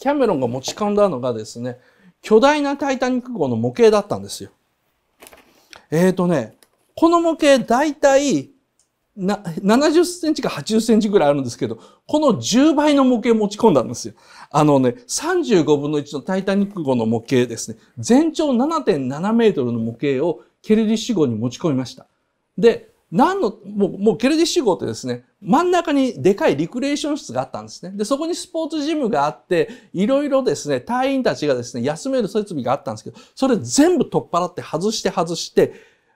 キャメロンが持ち込んだのがですね、巨大なタイタニック号の模型だったんですよ。えっ、ー、とね、この模型大体な70センチか80センチぐらいあるんですけど、この10倍の模型持ち込んだんですよ。あのね、35分の1のタイタニック号の模型ですね。全長7.7メートルの模型をケルリッシュ号に持ち込みました。で、何の、もう、もうケルディッシってですね、真ん中にでかいリクレーション室があったんですね。で、そこにスポーツジムがあって、いろいろですね、隊員たちがですね、休める設備があったんですけど、それ全部取っ払って外して外して、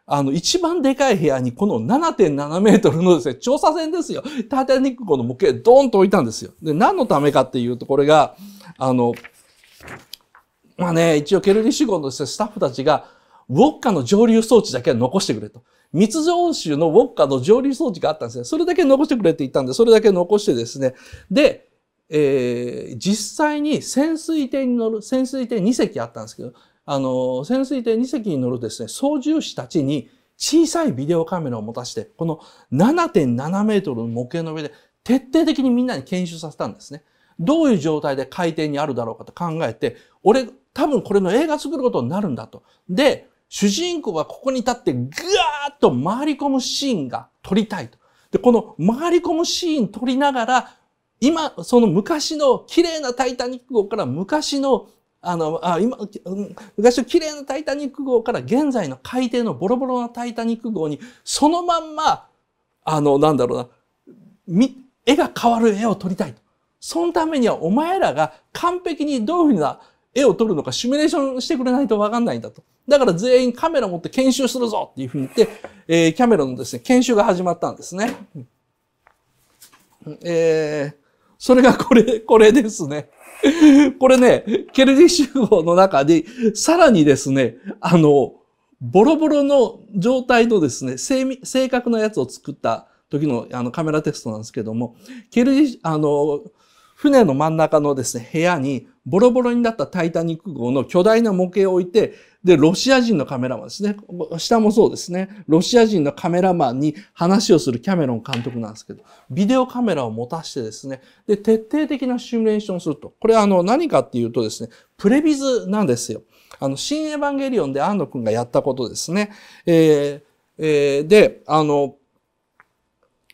あの、一番でかい部屋にこの7.7メートルのですね、調査船ですよ。タイタニック号の模型ドーンと置いたんですよ。で、何のためかっていうと、これが、あの、まあね、一応ケルディッシのですね、スタッフたちが、ウォッカの蒸留装置だけは残してくれと。密造酒のウォッカの蒸留装置があったんですね。それだけ残してくれって言ったんで、それだけ残してですね。で、えー、実際に潜水艇に乗る、潜水艇2隻あったんですけど、あの、潜水艇2隻に乗るですね、操縦士たちに小さいビデオカメラを持たして、この7.7メートルの模型の上で徹底的にみんなに研修させたんですね。どういう状態で海底にあるだろうかと考えて、俺、多分これの映画作ることになるんだと。で、主人公はここに立ってぐわーっと回り込むシーンが撮りたいと。で、この回り込むシーン撮りながら、今、その昔の綺麗なタイタニック号から昔の、あの、あ今、昔の綺麗なタイタニック号から現在の海底のボロボロなタイタニック号に、そのまんま、あの、なんだろうな、絵が変わる絵を撮りたいと。そのためにはお前らが完璧にどういうふうな絵を撮るのかシミュレーションしてくれないとわかんないんだと。だから全員カメラ持って研修するぞっていうふうに言って、えー、キャメロンのですね、研修が始まったんですね。えー、それがこれ、これですね。[LAUGHS] これね、ケルディ集合の中で、さらにですね、あの、ボロボロの状態のですね、正正確なやつを作った時のあのカメラテストなんですけども、ケルディあの、船の真ん中のですね、部屋にボロボロになったタイタニック号の巨大な模型を置いて、で、ロシア人のカメラマンですね。下もそうですね。ロシア人のカメラマンに話をするキャメロン監督なんですけど、ビデオカメラを持たしてですね、で、徹底的なシミュレーションをすると。これあの、何かっていうとですね、プレビズなんですよ。あの、新エヴァンゲリオンで安野くんがやったことですね。えー、えー、で、あの、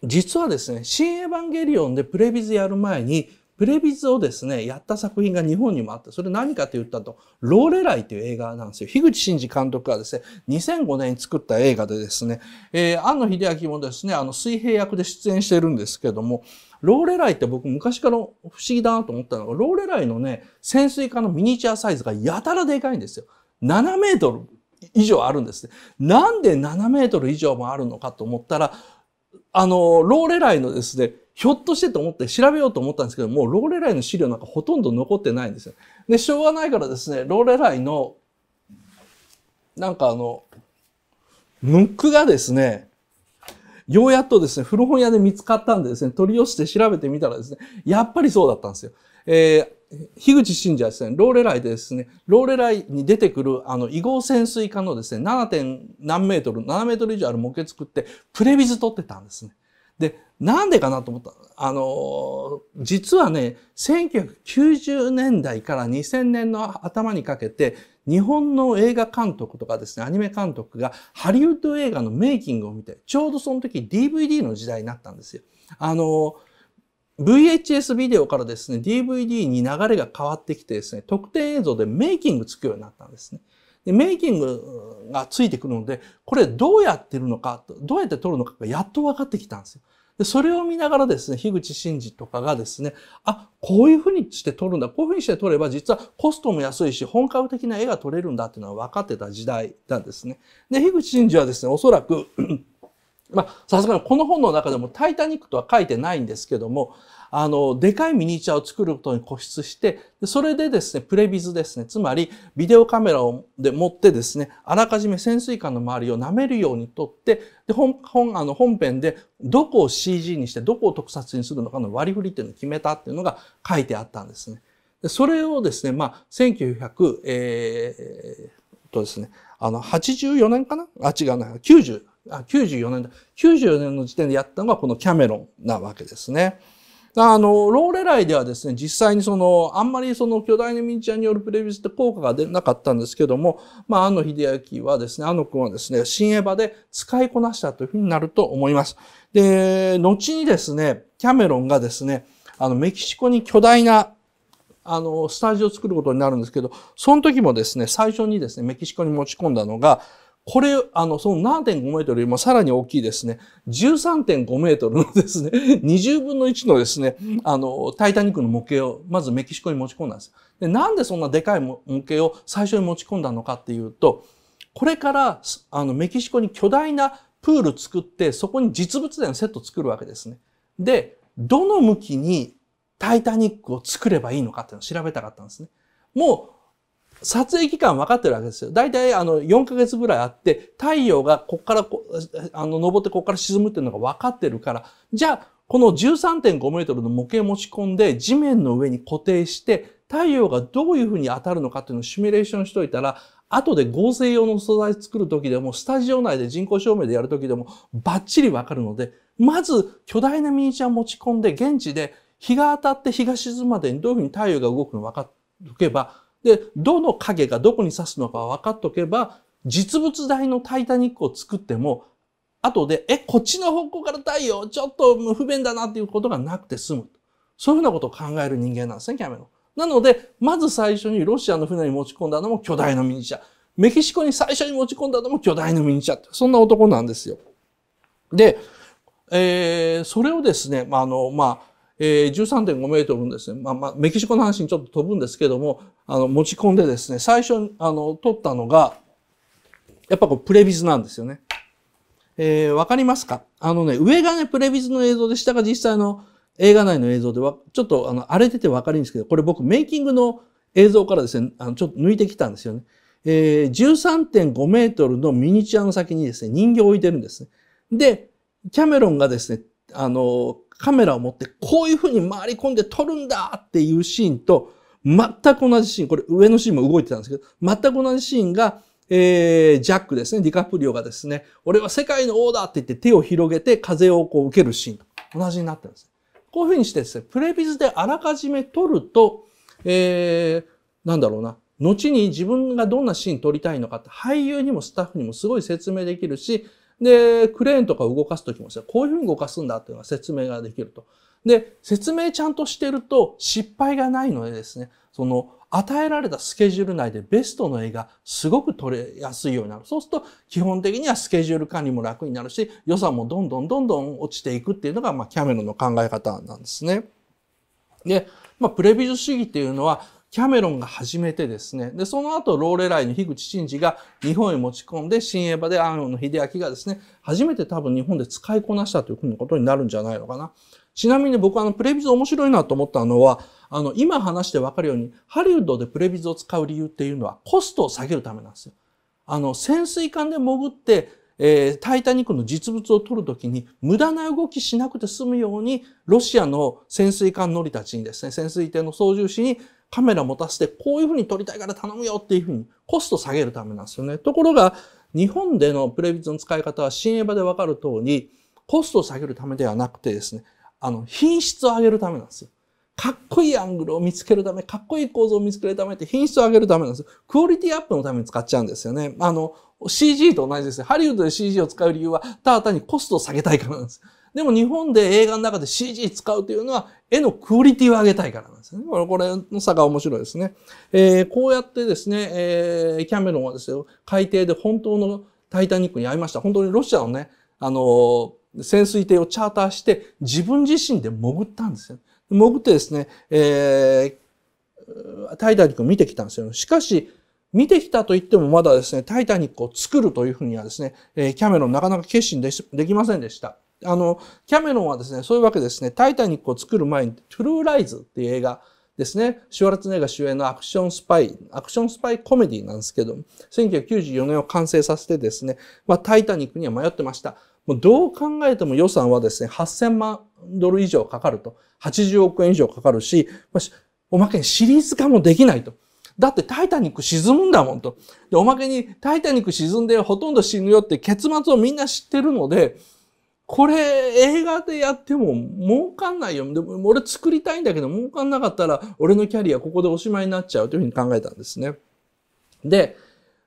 実はですね、新エヴァンゲリオンでプレビズやる前に、プレビズをですね、やった作品が日本にもあって、それ何かと言ったと、ローレライという映画なんですよ。樋口真嗣監督がですね、2005年に作った映画でですね、えー、安野秀明もですね、あの、水平役で出演してるんですけども、ローレライって僕昔から不思議だなと思ったのが、ローレライのね、潜水艦のミニチュアサイズがやたらでかいんですよ。7メートル以上あるんですね。なんで7メートル以上もあるのかと思ったら、あの、ローレライのですね、ひょっとしてと思って調べようと思ったんですけど、もうローレライの資料なんかほとんど残ってないんですよ。で、しょうがないからですね、ローレライの、なんかあの、ムックがですね、ようやっとですね、古本屋で見つかったんでですね、取り寄せて調べてみたらですね、やっぱりそうだったんですよ。えー、樋口信者ですね、ローレライでですね、ローレライに出てくる、あの、異号潜水艦のですね、7. 点何メートル、7メートル以上ある模型作って、プレビズ取ってたんですね。で、なんでかなと思った。あの、実はね、1990年代から2000年の頭にかけて、日本の映画監督とかですね、アニメ監督がハリウッド映画のメイキングを見て、ちょうどその時 DVD の時代になったんですよ。あの、VHS ビデオからですね、DVD に流れが変わってきてですね、特典映像でメイキングつくようになったんですね。でメイキングがついてくるので、これどうやってるのか、どうやって撮るのかがやっと分かってきたんですよ。で、それを見ながらですね、樋口真嗣とかがですね、あ、こういうふうにして撮るんだ、こういうふうにして撮れば実はコストも安いし、本格的な絵が撮れるんだっていうのは分かってた時代なんですね。で、樋口真嗣はですね、おそらく [CLEARS THROAT] まあ、さすがにこの本の中でもタイタニックとは書いてないんですけども、あの、でかいミニチュアを作ることに固執して、それでですね、プレビズですね、つまりビデオカメラをで持ってですね、あらかじめ潜水艦の周りを舐めるように撮って、で本本あの本編でどこを CG にしてどこを特撮にするのかの割り振りっていうのを決めたっていうのが書いてあったんですね。でそれをですね、まあ、1900、えー、とですね、あの、84年かなあ、違うな、90、あ、94年だ。94年の時点でやったのがこのキャメロンなわけですね。あの、ローレライではですね、実際にその、あんまりその巨大なミニチュアによるプレビュースって効果が出なかったんですけども、まあ、安野秀明はですね、安野くんはですね、新エヴァで使いこなしたというふうになると思います。で、後にですね、キャメロンがですね、あの、メキシコに巨大なあの、スタジオを作ることになるんですけど、その時もですね、最初にですね、メキシコに持ち込んだのが、これ、あの、その7.5メートルよりもさらに大きいですね、13.5メートルのですね、20 [LAUGHS] 分の1のですね、あの、タイタニックの模型をまずメキシコに持ち込んだんです。で、なんでそんなでかい模型を最初に持ち込んだのかっていうと、これから、あの、メキシコに巨大なプール作って、そこに実物でのセット作るわけですね。で、どの向きにタイタニックを作ればいいのかっていうのを調べたかったんですね。も撮影期間分かってるわけですよ。大体あの4ヶ月ぐらいあって、太陽がこっからこ、あの、登ってこっから沈むっていうのが分かってるから、じゃあ、この13.5メートルの模型持ち込んで地面の上に固定して、太陽がどういうふうに当たるのかっていうのをシミュレーションしといたら、後で合成用の素材作る時でも、スタジオ内で人工照明でやる時でも、バッチリわかるので、まず巨大なミニチュア持ち込んで、現地で日が当たって日が沈むまでにどういうふうに太陽が動くの分かっておけば、で、どの影がどこに刺すのか分かっとけば、実物大のタイタニックを作っても、後で、え、こっちの方向から太陽、ちょっと不便だなっていうことがなくて済む。そういうふうなことを考える人間なんですね、キャメロン。なので、まず最初にロシアの船に持ち込んだのも巨大なミニチュア。メキシコに最初に持ち込んだのも巨大なミニチュア。そんな男なんですよ。で、えー、それをですね、まあ、あの、まあ、えー、13.5メートルのですね、まあまあ、メキシコの話にちょっと飛ぶんですけども、あの、持ち込んでですね、最初に、あの、取ったのが、やっぱこう、プレビズなんですよね。えー、わかりますかあのね、上がね、プレビズの映像で、下が実際の映画内の映像では、ちょっとあの、荒れててわかるんですけど、これ僕、メイキングの映像からですね、あの、ちょっと抜いてきたんですよね。えー、13.5メートルのミニチュアの先にですね、人形を置いてるんですね。で、キャメロンがですね、あの、カメラを持ってこういう風に回り込んで撮るんだっていうシーンと、全く同じシーン、これ上のシーンも動いてたんですけど、全く同じシーンが、えー、ジャックですね、ディカプリオがですね、俺は世界の王だって言って手を広げて風をこう受けるシーンと同じになってるんです。こういうふうにしてですね、プレビズであらかじめ撮ると、えー、なんだろうな、後に自分がどんなシーン撮りたいのかって俳優にもスタッフにもすごい説明できるし、で、クレーンとか動かすときもですね、こういうふうに動かすんだっていうのは説明ができると。で、説明ちゃんとしてると失敗がないのでですね、その与えられたスケジュール内でベストの絵がすごく撮れやすいようになる。そうすると基本的にはスケジュール管理も楽になるし、予算もどんどんどんどん落ちていくっていうのが、まあ、キャメロの考え方なんですね。で、まあ、プレビュー主義っていうのは、キャメロンが始めてですね、で、その後、ローレライの樋口真嗣が日本へ持ち込んで、新エヴァで安野の秀明がですね、初めて多分日本で使いこなしたというふうなことになるんじゃないのかな。ちなみに僕はあの、プレビズ面白いなと思ったのは、あの、今話してわかるように、ハリウッドでプレビズを使う理由っていうのは、コストを下げるためなんですよ。あの、潜水艦で潜って、えー、タイタニックの実物を撮るときに無駄な動きしなくて済むようにロシアの潜水艦乗りたちにですね潜水艇の操縦士にカメラ持たせてこういうふうに撮りたいから頼むよっていうふうにコスト下げるためなんですよね。ところが日本でのプレビズの使い方は新エヴァでわかる通りコストを下げるためではなくてですね、あの品質を上げるためなんですよ。かっこいいアングルを見つけるため、かっこいい構造を見つけるためって品質を上げるためなんですよ。クオリティアップのために使っちゃうんですよね。あの、CG と同じですね。ハリウッドで CG を使う理由は、ただ単にコストを下げたいからなんです。でも日本で映画の中で CG 使うというのは絵のクオリティを上げたいからなんですね。これの差が面白いですね。えー、こうやってですね、えー、キャメロンはですよ、海底で本当のタイタニックに会いました。本当にロシアのね、あのー、潜水艇をチャーターして自分自身で潜ったんですよ。潜ってですね、えー、タイタニックを見てきたんですよ。しかし、見てきたと言ってもまだですね、タイタニックを作るというふうにはですね、えキャメロンなかなか決心できませんでした。あの、キャメロンはですね、そういうわけですね、タイタニックを作る前に、トゥルーライズっていう映画ですね、シュワルツネが主演のアクションスパイ、アクションスパイコメディなんですけども、1994年を完成させてですね、まあ、タイタニックには迷ってました。もうどう考えても予算はですね、8000万ドル以上かかると。80億円以上かかるし、おまけにシリーズ化もできないと。だってタイタニック沈むんだもんと。で、おまけにタイタニック沈んでほとんど死ぬよって結末をみんな知ってるので、これ映画でやっても儲かんないよ。でも俺作りたいんだけど儲かんなかったら俺のキャリアここでおしまいになっちゃうというふうに考えたんですね。で、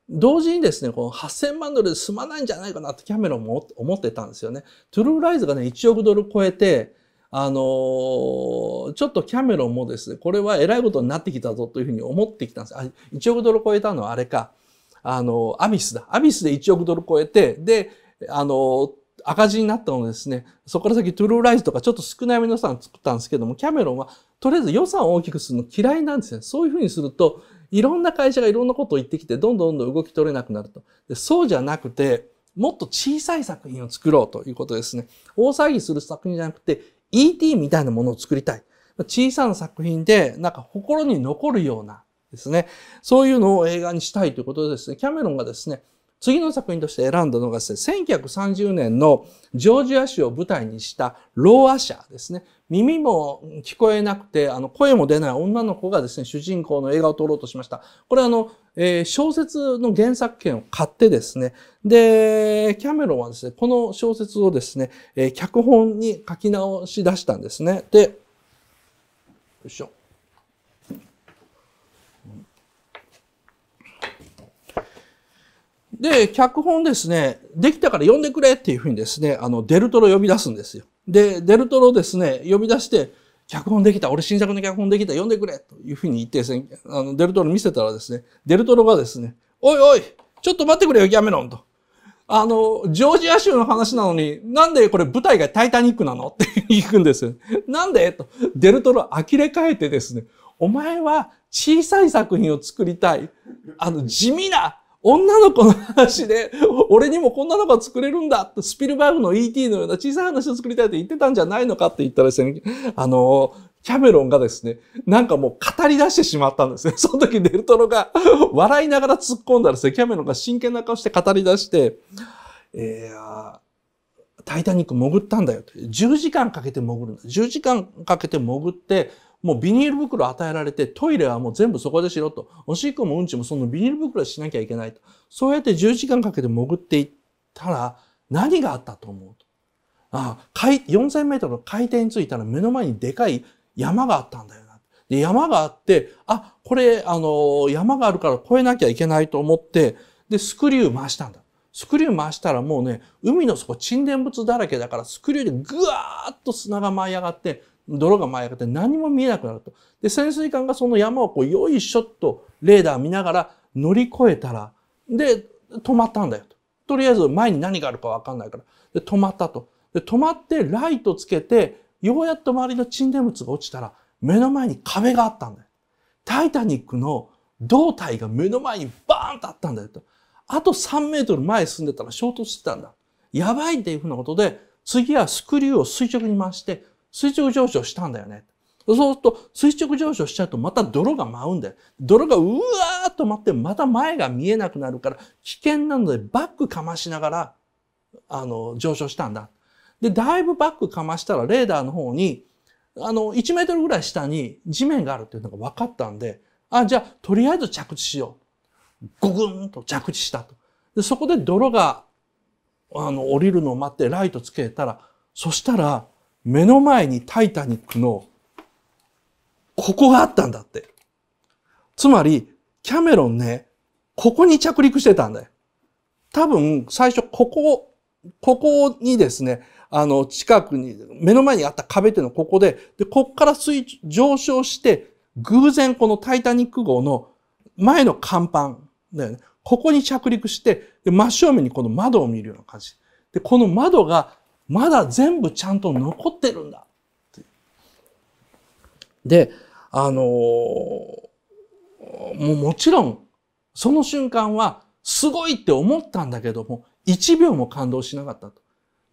同時にですね、この8000万ドルで済まないんじゃないかなってキャメロンも思ってたんですよね。トゥルーライズがね、1億ドル超えて、あのー、ちょっとキャメロンもですね、これは偉いことになってきたぞというふうに思ってきたんです。あ、1億ドル超えたのはあれか。あのー、アビスだ。アビスで1億ドル超えて、で、あのー赤字になったのでですね、そこから先トゥルーライズとかちょっと少なめの予算作ったんですけども、キャメロンはとりあえず予算を大きくするの嫌いなんですね。そういうふうにすると、いろんな会社がいろんなことを言ってきて、どんどんどん動き取れなくなると。でそうじゃなくて、もっと小さい作品を作ろうということですね。大騒ぎする作品じゃなくて、ET みたいなものを作りたい。小さな作品で、なんか心に残るようなですね、そういうのを映画にしたいということでですね、キャメロンがですね、次の作品として選んだのがですね、1930年のジョージア州を舞台にしたローア社ですね。耳も聞こえなくて、あの、声も出ない女の子がですね、主人公の映画を撮ろうとしました。これあの、えー、小説の原作権を買ってですね、で、キャメロンはですね、この小説をですね、えー、脚本に書き直し出したんですね。で、よいしょ。で、脚本ですね、できたから呼んでくれっていうふうにですね、あの、デルトロ呼び出すんですよ。で、デルトロですね、呼び出して、脚本できた、俺新作の脚本できた、呼んでくれというふうに言ってですね、あの、デルトロ見せたらですね、デルトロがですね、おいおい、ちょっと待ってくれよ、キャメロンと。あの、ジョージア州の話なのに、なんでこれ舞台がタイタニックなのって [LAUGHS] 言うんですよ。なんでと、デルトロ呆れ返ってですね、お前は小さい作品を作りたい、あの、地味な、女の子の話で、俺にもこんなのが作れるんだって、スピルバーグの ET のような小さい話を作りたいって言ってたんじゃないのかって言ったらですね、あの、キャメロンがですね、なんかもう語り出してしまったんですね。その時デルトロが笑いながら突っ込んだらですね、キャメロンが真剣な顔して語り出して、えー、タイタニック潜ったんだよって。10時間かけて潜るんだ。10時間かけて潜って、もうビニール袋与えられて、トイレはもう全部そこでしろと。おしっこもうんちもそのビニール袋でしなきゃいけないと。そうやって10時間かけて潜っていったら、何があったと思うと。ああ、4000メートルの海底に着いたら目の前にでかい山があったんだよな。で、山があって、あ、これ、あの、山があるから越えなきゃいけないと思って、で、スクリュー回したんだ。スクリュー回したらもうね、海の底沈殿物だらけだから、スクリューでぐわーっと砂が舞い上がって、泥が舞い上がって何も見えなくなると。で、潜水艦がその山をこう、よいしょっとレーダー見ながら乗り越えたら、で、止まったんだよと。とりあえず前に何があるかわかんないから。で、止まったと。で、止まってライトつけて、ようやっと周りの沈殿物が落ちたら、目の前に壁があったんだよ。タイタニックの胴体が目の前にバーンとあったんだよと。あと3メートル前進んでたら衝突してたんだ。やばいっていうふうなことで、次はスクリューを垂直に回して、垂直上昇したんだよね。そうすると垂直上昇しちゃうとまた泥が舞うんだよ。泥がうわーっと舞ってまた前が見えなくなるから危険なのでバックかましながらあの上昇したんだ。で、だいぶバックかましたらレーダーの方にあの1メートルぐらい下に地面があるっていうのが分かったんで、あ、じゃあとりあえず着地しよう。ゴグンと着地したと。で、そこで泥があの降りるのを待ってライトつけたら、そしたら目の前にタイタニックのここがあったんだって。つまり、キャメロンね、ここに着陸してたんだよ。多分、最初、ここ、ここにですね、あの、近くに、目の前にあった壁っていうのはここで、で、こっから水、上昇して、偶然このタイタニック号の前の甲板だよね。ここに着陸して、で、真正面にこの窓を見るような感じ。で、この窓がまだ全部ちゃんと残ってるんだ。で、あのー、もうもちろん、その瞬間はすごいって思ったんだけども、1秒も感動しなかったと。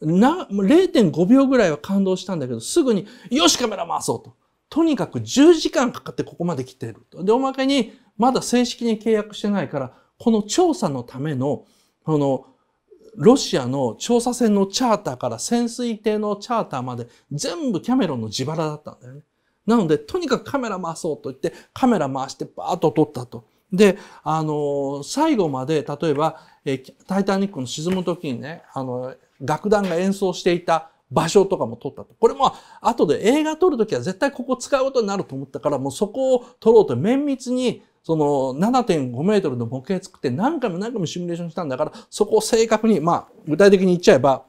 な、0.5秒ぐらいは感動したんだけど、すぐに、よしカメラ回そうと。とにかく10時間かかってここまで来てると。で、おまけに、まだ正式に契約してないから、この調査のための、この、ロシアの調査船のチャーターから潜水艇のチャーターまで全部キャメロンの自腹だったんだよね。なので、とにかくカメラ回そうと言って、カメラ回してバーッと撮ったと。で、あの、最後まで、例えば、えタイタニックの沈む時にね、あの、楽団が演奏していた場所とかも撮ったと。これも、後で映画撮るときは絶対ここ使うことになると思ったから、もうそこを撮ろうと綿密にその7.5メートルの模型作って何回も何回もシミュレーションしたんだから、そこを正確に、まあ、具体的に言っちゃえば、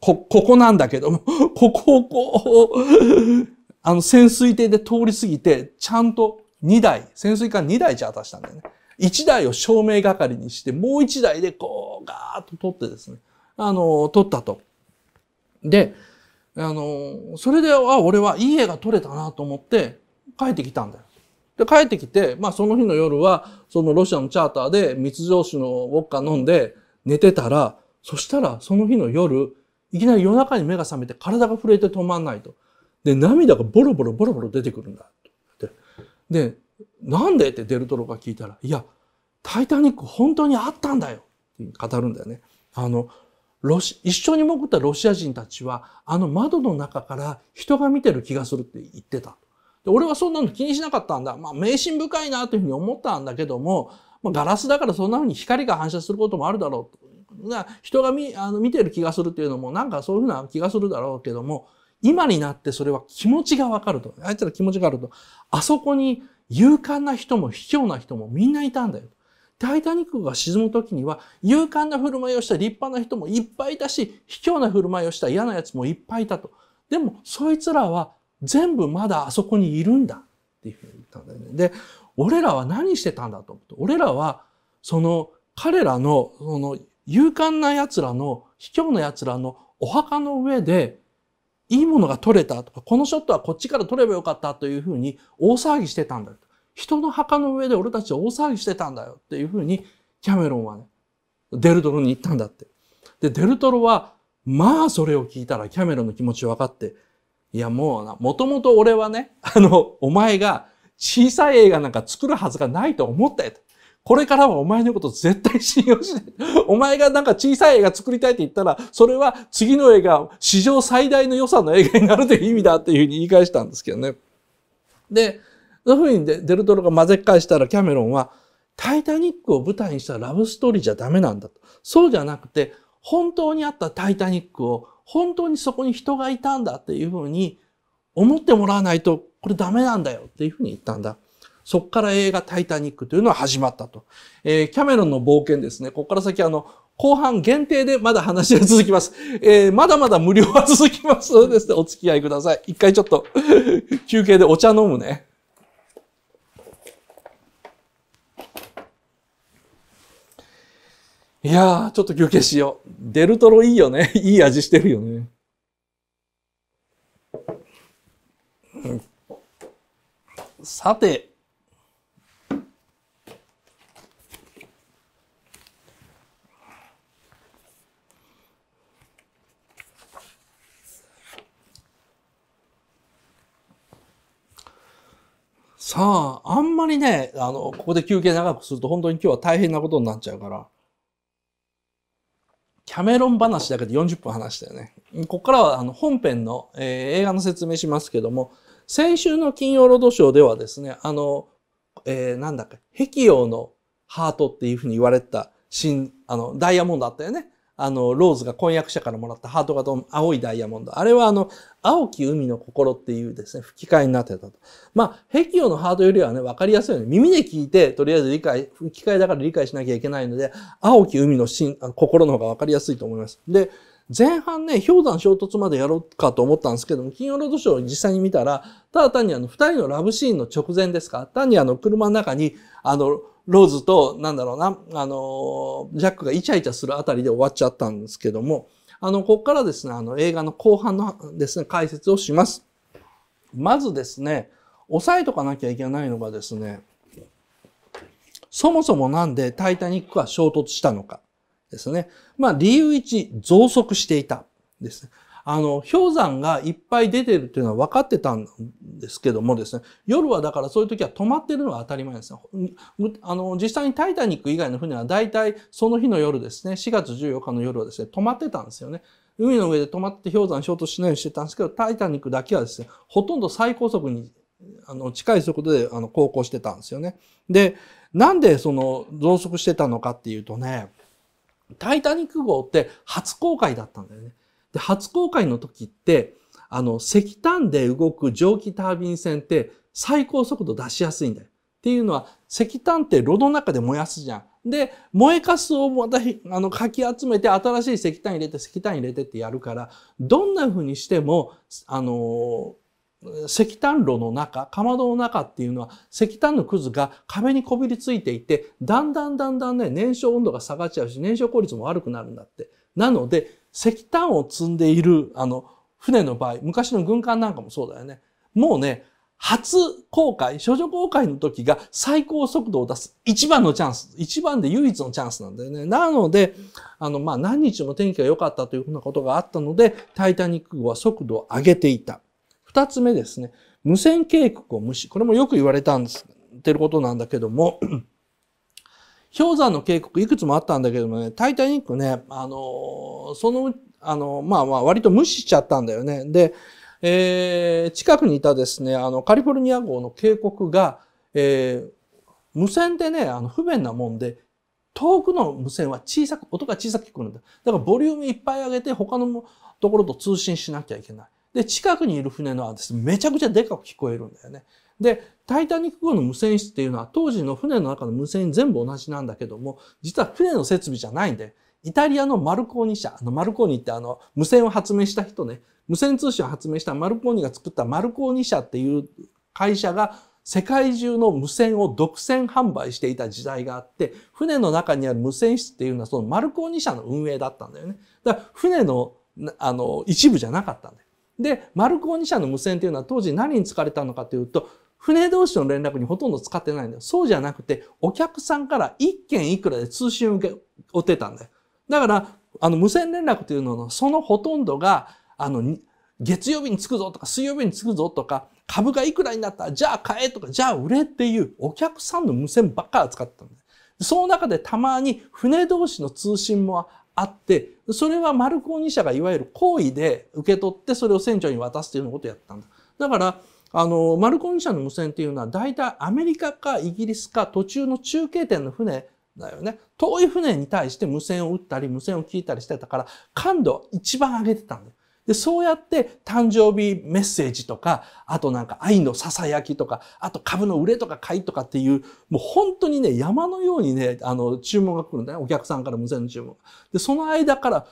こ、ここなんだけども、[LAUGHS] ここをこう、[LAUGHS] あの潜水艇で通り過ぎて、ちゃんと2台、潜水艦2台じゃあ、タしたんだよね。1台を照明係にして、もう1台でこう、ガーッと撮ってですね、あの、撮ったと。で、あの、それで、あ、俺はいい絵が撮れたなと思って帰ってきたんだよ。で、帰ってきて、まあその日の夜は、そのロシアのチャーターで密造酒のウォッカ飲んで寝てたら、そしたらその日の夜、いきなり夜中に目が覚めて体が震えて止まんないと。で、涙がボロボロボロボロ出てくるんだ。で、なんでってデルトロが聞いたら、いや、タイタニック本当にあったんだよって語るんだよね。あの、ロシ、一緒に潜ったロシア人たちは、あの窓の中から人が見てる気がするって言ってた。で俺はそんなの気にしなかったんだ。まあ、迷信深いなというふうに思ったんだけども、まあ、ガラスだからそんなふうに光が反射することもあるだろう。だ人が見あの見てる気がするというのもなんかそういうふうな気がするだろうけども、今になってそれは気持ちがわかると。あいつら気持ちがあると。あそこに勇敢な人も卑怯な人もみんないたんだよ。タイタニックが沈む時には勇敢な振る舞いをした立派な人もいっぱいいたし、卑怯な振る舞いをした嫌な奴もいっぱいいたと。でも、そいつらは全部まだあそこにいるんだっていうふうに言ったんだよね。で、俺らは何してたんだと思って、俺らはその彼らのその勇敢な奴らの卑怯な奴らのお墓の上でいいものが取れたとか、このショットはこっちから取ればよかったというふうに大騒ぎしてたんだよ。人の墓の上で俺たちは大騒ぎしてたんだよっていうふうにキャメロンはね、デルトロに行ったんだって。で、デルトロは、まあそれを聞いたらキャメロンの気持ち分かって、いやもう、もともと俺はね、あの、お前が小さい映画なんか作るはずがないと思ったよと。これからはお前のこと絶対信用しない。お前がなんか小さい映画作りたいって言ったら、それは次の映画、史上最大の予算の映画になるという意味だっていうふうに言い返したんですけどね。で、そういうふうにデルトロが混ぜ返したらキャメロンは、タイタニックを舞台にしたラブストーリーじゃダメなんだと。そうじゃなくて、本当にあったタイタニックを本当にそこに人がいたんだっていうふうに思ってもらわないと、これダメなんだよっていうふうに言ったんだ。そこから映画タイタニックというのは始まったと。えー、キャメロンの冒険ですね。ここから先あの、後半限定でまだ話が続きます。えー、まだまだ無料は続きますのでです、ね、お付き合いください。一回ちょっと休憩でお茶飲むね。いやー、ちょっと休憩しよう。デルトロいいよね。[LAUGHS] いい味してるよね。さて、さあ、あんまりね、あの、ここで休憩長くすると本当に今日は大変なことになっちゃうから、キャメロン話だけで40分話したよね。ここからはあの本編の、えー、映画の説明しますけども、先週の金曜ロードショーではですね、あの、えー、なんだっけ、壁キのハートっていうふうに言われた新、あの、ダイヤモンドあったよね。あの、ローズが婚約者からもらったハート型の青いダイヤモンド。あれはあの、青き海の心っていうですね、吹き替えになってたと。まあ、ヘキオのハートよりはね、わかりやすいよね。耳で聞いて、とりあえず理解、吹き替えだから理解しなきゃいけないので、青き海の心の心の方がわかりやすいと思います。で、前半ね、氷山衝突までやろうかと思ったんですけども、金曜ロードショーを実際に見たら、ただ単にあの、二人のラブシーンの直前ですか、単にあの、車の中に、あの、ローズと、なんだろうな、あの、ジャックがイチャイチャするあたりで終わっちゃったんですけども、あの、ここからですね、あの、映画の後半のですね、解説をします。まずですね、押さえとかなきゃいけないのがですね、そもそもなんでタイタニックは衝突したのかですね。まあ理由1、増速していたですね。あの、氷山がいっぱい出てるっていうのは分かってたんですけどもですね、夜はだからそういう時は止まってるのは当たり前ですよ。あの、実際にタイタニック以外の船は大体その日の夜ですね、4月14日の夜はですね、止まってたんですよね。海の上で止まって氷山衝突しないようにしてたんですけど、タイタニックだけはですね、ほとんど最高速に、あの、近い速度で、あの、航行してたんですよね。で、なんでその増速してたのかっていうとね、タイタニック号って初公開だったんだよね。で、初公開の時って、あの、石炭で動く蒸気タービン船って最高速度出しやすいんだよ。っていうのは、石炭って炉の中で燃やすじゃん。で、燃えかすをまたあのかき集めて新しい石炭入れて石炭入れてってやるから、どんな風にしても、あの石炭炉の中、かまどの中っていうのは石炭のくずが壁にこびりついていて、だんだんだんだんね、燃焼温度が下がっちゃうし、燃焼効率も悪くなるんだって。なので、石炭を積んでいる、あの、船の場合、昔の軍艦なんかもそうだよね。もうね、初公開、処女公開の時が最高速度を出す一番のチャンス。一番で唯一のチャンスなんだよね。なので、あの、まあ、何日も天気が良かったというふうなことがあったので、タイタニック号は速度を上げていた。二つ目ですね。無線警告を無視。これもよく言われたんです。ってることなんだけども氷山の渓谷いくつもあったんだけどもね、タイタニックね、あの、その、あの、まあまあ割と無視しちゃったんだよね。で、えー、近くにいたですね、あの、カリフォルニア号の渓谷が、えー、無線でね、あの、不便なもんで、遠くの無線は小さく、音が小さく聞こえるんだ。だからボリュームいっぱい上げて他のところと通信しなきゃいけない。で、近くにいる船のはですね、めちゃくちゃでかく聞こえるんだよね。で、タイタニック号の無線室っていうのは当時の船の中の無線全部同じなんだけども、実は船の設備じゃないんで、イタリアのマルコーニ社、あのマルコーニってあの無線を発明した人ね、無線通信を発明したマルコーニが作ったマルコーニ社っていう会社が世界中の無線を独占販売していた時代があって、船の中にある無線室っていうのはそのマルコーニ社の運営だったんだよね。だから船のあの一部じゃなかったんだよ。で、マルコーニ社の無線っていうのは当時何に使われたのかというと、船同士の連絡にほとんど使ってないんだよ。そうじゃなくて、お客さんから1件いくらで通信を受け、負ってたんだよ。だから、あの、無線連絡というのの、そのほとんどが、あの、月曜日に着くぞとか、水曜日に着くぞとか、株がいくらになったら、じゃあ買えとか、じゃあ売れっていうお客さんの無線ばっかり扱ったんだよ。その中でたまに船同士の通信もあって、それは丸ルコ2社がいわゆる行為で受け取って、それを船長に渡すというようなことをやったんだ。だから、あの、マルコン社の無線っていうのは大体アメリカかイギリスか途中の中継点の船だよね。遠い船に対して無線を打ったり無線を聞いたりしてたから、感度一番上げてたんだよ。で、そうやって誕生日メッセージとか、あとなんか愛の囁きとか、あと株の売れとか買いとかっていう、もう本当にね、山のようにね、あの、注文が来るんだね。お客さんから無線の注文。で、その間から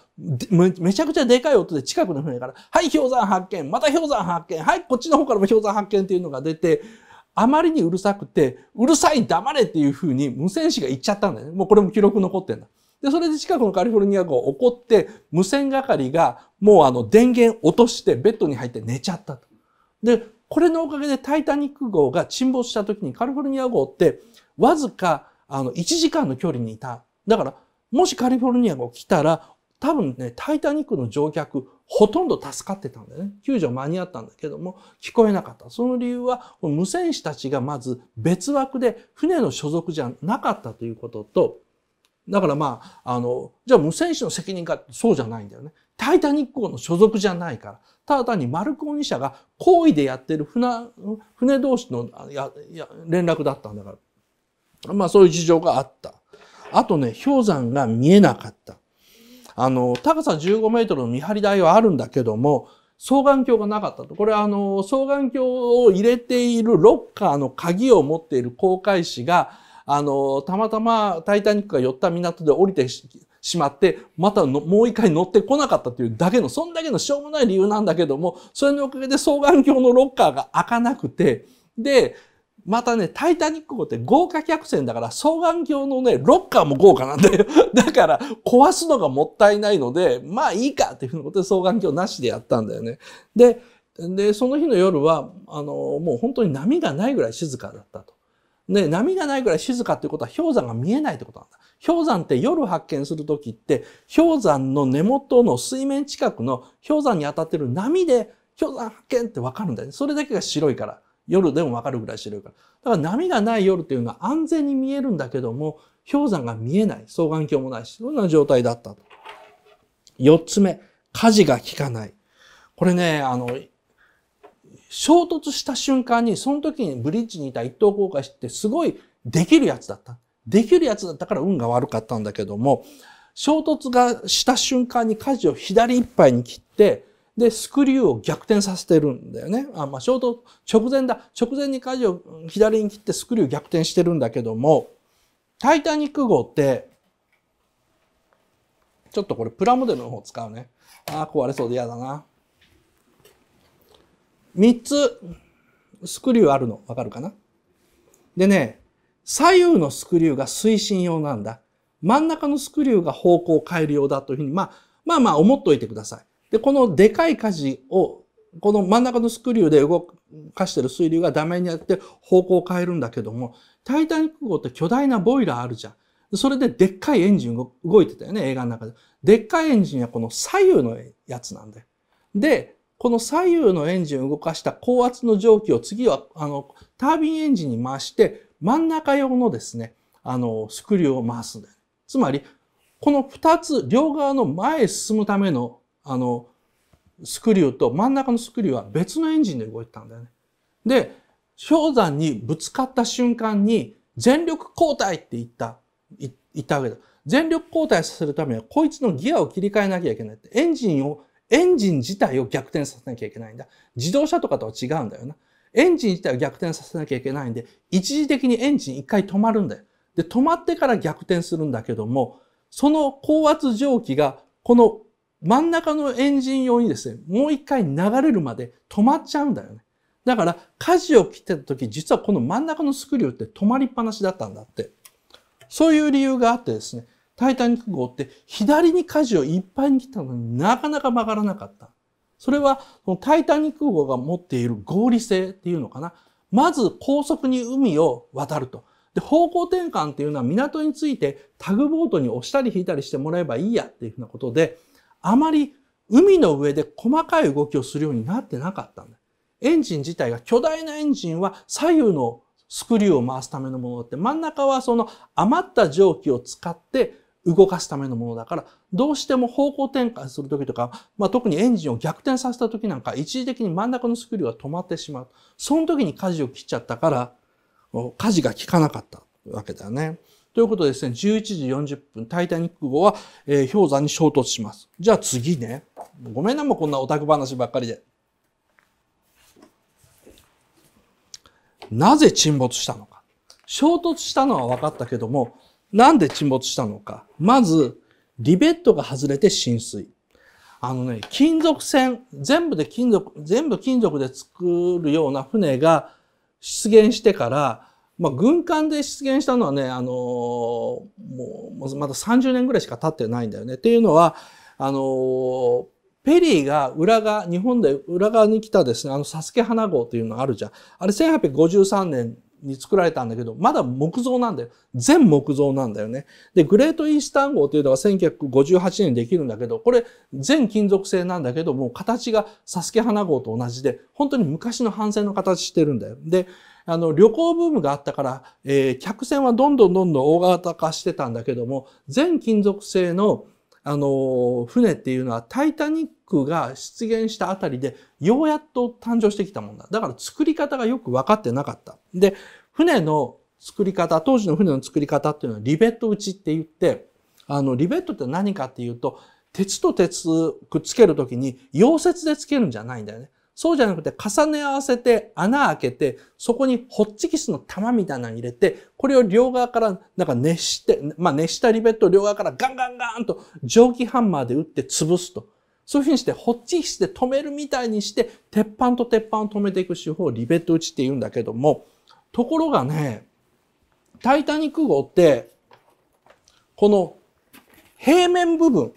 め、めちゃくちゃでかい音で近くの船から、はい、氷山発見、また氷山発見、はい、こっちの方からも氷山発見っていうのが出て、あまりにうるさくて、うるさい黙れっていう風に無線紙が言っちゃったんだよね。もうこれも記録残ってんだ。で、それで近くのカリフォルニア号怒って、無線係がもうあの電源落としてベッドに入って寝ちゃったと。で、これのおかげでタイタニック号が沈没した時にカリフォルニア号ってわずかあの1時間の距離にいた。だから、もしカリフォルニア号来たら、多分ね、タイタニックの乗客、ほとんど助かってたんだよね。救助間に合ったんだけども、聞こえなかった。その理由は、無線士たちがまず別枠で船の所属じゃなかったということと、だからまあ、あの、じゃあ無戦士の責任か、そうじゃないんだよね。タイタニック号の所属じゃないから。ただ単にマルコン2社が行為でやってる船、船同士のやや連絡だったんだから。まあそういう事情があった。あとね、氷山が見えなかった。あの、高さ15メートルの見張り台はあるんだけども、双眼鏡がなかったと。これはあの、双眼鏡を入れているロッカーの鍵を持っている航海士が、あの、たまたまタイタニックが寄った港で降りてしまって、またもう一回乗ってこなかったというだけの、そんだけのしょうもない理由なんだけども、それのおかげで双眼鏡のロッカーが開かなくて、で、またね、タイタニック号って豪華客船だから、双眼鏡のね、ロッカーも豪華なんだよ。[LAUGHS] だから、壊すのがもったいないので、まあいいかっていうことで双眼鏡なしでやったんだよね。で、で、その日の夜は、あの、もう本当に波がないぐらい静かだったと。で、波がないくらい静かっていうことは氷山が見えないってことなんだ。氷山って夜発見するときって、氷山の根元の水面近くの氷山に当たってる波で氷山発見ってわかるんだよね。それだけが白いから。夜でもわかるぐらい白いから。だから波がない夜っていうのは安全に見えるんだけども、氷山が見えない。双眼鏡もないし、そんな状態だったと。四つ目、火事が効かない。これね、あの、衝突した瞬間に、その時にブリッジにいた一等航海士ってすごいできるやつだった。できるやつだったから運が悪かったんだけども、衝突がした瞬間に舵を左一杯に切って、で、スクリューを逆転させてるんだよね。あ、まあ、衝突、直前だ。直前に舵を左に切ってスクリュー逆転してるんだけども、タイタニック号って、ちょっとこれプラモデルの方使うね。ああ、壊れそうで嫌だな。3つスクリューあるのわかるかなでね、左右のスクリューが推進用なんだ。真ん中のスクリューが方向を変える用だというふうに、まあ、まあまあ思っておいてください。で、このでかい舵を、この真ん中のスクリューで動かしてる水流がダメになって方向を変えるんだけども、タイタニック号って巨大なボイラーあるじゃん。それででっかいエンジン動いてたよね、映画の中で。でっかいエンジンはこの左右のやつなんだよ。で、この左右のエンジンを動かした高圧の蒸気を次は、あの、タービンエンジンに回して、真ん中用のですね、あの、スクリューを回すんだよ、ね。つまり、この二つ、両側の前へ進むための、あの、スクリューと真ん中のスクリューは別のエンジンで動いてたんだよね。で、氷山にぶつかった瞬間に、全力交代って言った、言ったわけだ。全力交代させるためには、こいつのギアを切り替えなきゃいけないって。エンジンをエンジン自体を逆転させなきゃいけないんだ。自動車とかとは違うんだよな。エンジン自体を逆転させなきゃいけないんで、一時的にエンジン一回止まるんだよ。で、止まってから逆転するんだけども、その高圧蒸気が、この真ん中のエンジン用にですね、もう一回流れるまで止まっちゃうんだよね。だから、舵を切ってた時、実はこの真ん中のスクリューって止まりっぱなしだったんだって。そういう理由があってですね、タイタニック号って左に舵をいっぱいに来たのになかなか曲がらなかった。それは、タイタニック号が持っている合理性っていうのかな。まず高速に海を渡ると。で、方向転換っていうのは港についてタグボートに押したり引いたりしてもらえばいいやっていうふうなことで、あまり海の上で細かい動きをするようになってなかったんだ。エンジン自体が、巨大なエンジンは左右のスクリューを回すためのものって、真ん中はその余った蒸気を使って動かすためのものだから、どうしても方向転換するときとか、まあ、特にエンジンを逆転させたときなんか、一時的に真ん中のスクリューが止まってしまう。その時に舵を切っちゃったから、舵が効かなかったわけだよね。ということでですね、11時40分、タイタニック号は、えー、氷山に衝突します。じゃあ次ね。ごめんな、もうこんなオタク話ばっかりで。なぜ沈没したのか。衝突したのは分かったけども、なんで沈没したのか。まず、リベットが外れて浸水。あのね、金属船、全部で金属、全部金属で作るような船が出現してから、まあ、軍艦で出現したのはね、あのー、もう、まだ30年ぐらいしか経ってないんだよね。っていうのは、あのー、ペリーが裏側、日本で裏側に来たですね、あの、サスケ花号というのあるじゃん。あれ1853年に作られたんだけど、まだ木造なんだよ。全木造なんだよね。で、グレートイースタン号というのは1958年にできるんだけど、これ全金属製なんだけど、もう形がサスケ花号と同じで、本当に昔の帆船の形してるんだよ。で、あの、旅行ブームがあったから、えー、客船はどんどんどんどん大型化してたんだけども、全金属製のあの、船っていうのはタイタニックが出現したあたりで、ようやっと誕生してきたもんだ。だから作り方がよく分かってなかった。で、船の作り方、当時の船の作り方っていうのはリベット打ちって言って、あの、リベットって何かっていうと、鉄と鉄くっつけるときに溶接でつけるんじゃないんだよね。そうじゃなくて重ね合わせて穴開けて、そこにホッチキスの玉みたいなの入れて、これを両側からなんか熱して、まあ熱したリベットを両側からガンガンガンと蒸気ハンマーで打って潰すと。そういうふうにしてホッチキスで止めるみたいにして、鉄板と鉄板を止めていく手法をリベット打ちって言うんだけども、ところがね、タイタニック号って、この平面部分、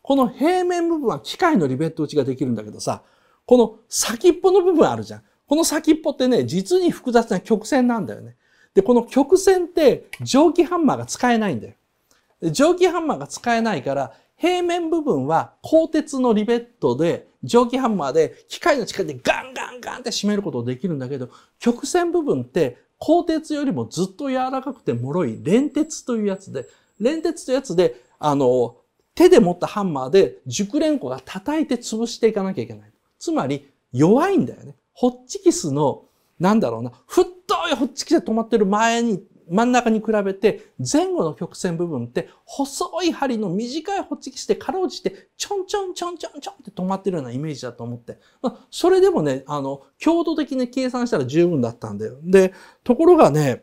この平面部分は機械のリベット打ちができるんだけどさ、この先っぽの部分あるじゃん。この先っぽってね、実に複雑な曲線なんだよね。で、この曲線って蒸気ハンマーが使えないんだよ。蒸気ハンマーが使えないから、平面部分は鋼鉄のリベットで蒸気ハンマーで機械の力でガンガンガンって締めることできるんだけど、曲線部分って鋼鉄よりもずっと柔らかくて脆い連鉄というやつで、連鉄というやつで、あの、手で持ったハンマーで熟練庫が叩いて潰していかなきゃいけない。つまり弱いんだよね。ホッチキスの、なんだろうな、太いホッチキスで止まってる前に真ん中に比べて前後の曲線部分って細い針の短いホチキスでかろうじてちょんちょんちょんちょんちょんって止まってるようなイメージだと思って。まそれでもね、あの、強度的に計算したら十分だったんだよ。で、ところがね、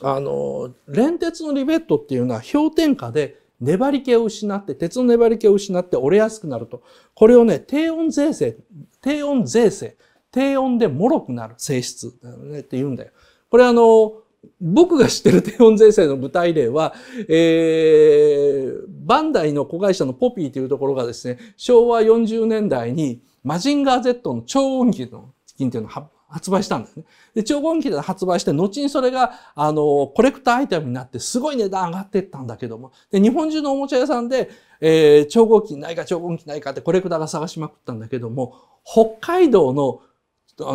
あの、連鉄のリベットっていうのは氷点下で粘り気を失って、鉄の粘り気を失って折れやすくなると。これをね、低温税制、低温税制、低温で脆くなる性質、ね、って言うんだよ。これあの、僕が知ってる低温税制の具体例は、えー、バンダイの子会社のポピーというところがですね、昭和40年代にマジンガー Z の超音機の金っていうのを発売したんですね。で、超音機で発売して、後にそれが、あの、コレクターアイテムになって、すごい値段上がってったんだけども、で、日本中のおもちゃ屋さんで、えー、超合金ないか、超合金ないかってコレクターが探しまくったんだけども、北海道の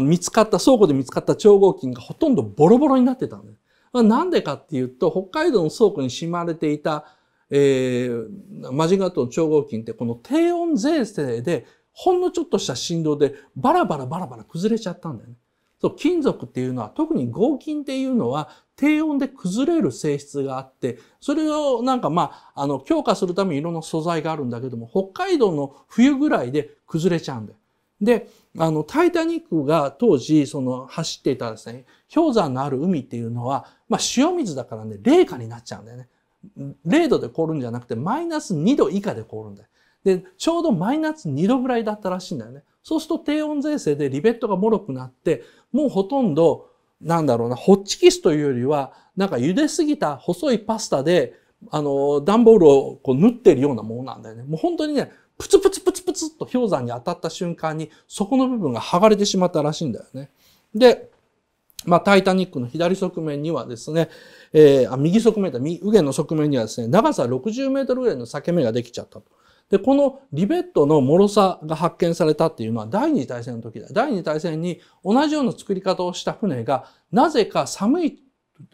見つかった、倉庫で見つかった超合金がほとんどボロボロになってたんです。なんでかっていうと、北海道の倉庫にしまれていた、えー、マジンガートの超合金ってこの低温税制でほんのちょっとした振動でバラバラバラバラ崩れちゃったんだよね。そう、金属っていうのは特に合金っていうのは低温で崩れる性質があって、それをなんかまあ、あの、強化するためにいろんな素材があるんだけども、北海道の冬ぐらいで崩れちゃうんだよ。で、あの、タイタニックが当時、その、走っていたですね、氷山のある海っていうのは、まあ、塩水だからね、冷下になっちゃうんだよね。0度で凍るんじゃなくて、マイナス2度以下で凍るんだよ。で、ちょうどマイナス2度ぐらいだったらしいんだよね。そうすると低温税制でリベットが脆くなって、もうほとんど、なんだろうな、ホッチキスというよりは、なんか茹ですぎた細いパスタで、あの、段ボールをこう縫ってるようなものなんだよね。もう本当にね、プツプツプツツッと氷山に当たった瞬間に、そこの部分が剥がれてしまったらしいんだよね。で、まあ、タイタニックの左側面にはですね、えー、あ右側面だ、右右の側面にはですね、長さ60メートルぐらいの裂け目ができちゃったと。で、このリベットの脆さが発見されたっていうのは第二次大戦の時だ。第二次大戦に同じような作り方をした船が、なぜか寒い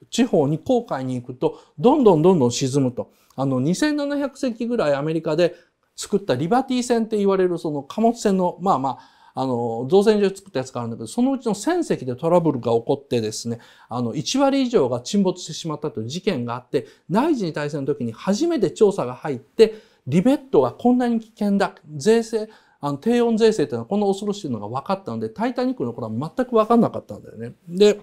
地方に航海に行くと、どんどんどんどん沈むと。あの、2700隻ぐらいアメリカで作ったリバティ船って言われるその貨物船の、まあまあ、あの、造船所作ったやつがあるんだけど、そのうちの船隻でトラブルが起こってですね、あの、1割以上が沈没してしまったという事件があって、内地に対戦の時に初めて調査が入って、リベットがこんなに危険だ、税制、あの、低温税制というのはこんな恐ろしいのが分かったので、タイタニックの頃は全く分かんなかったんだよね。で、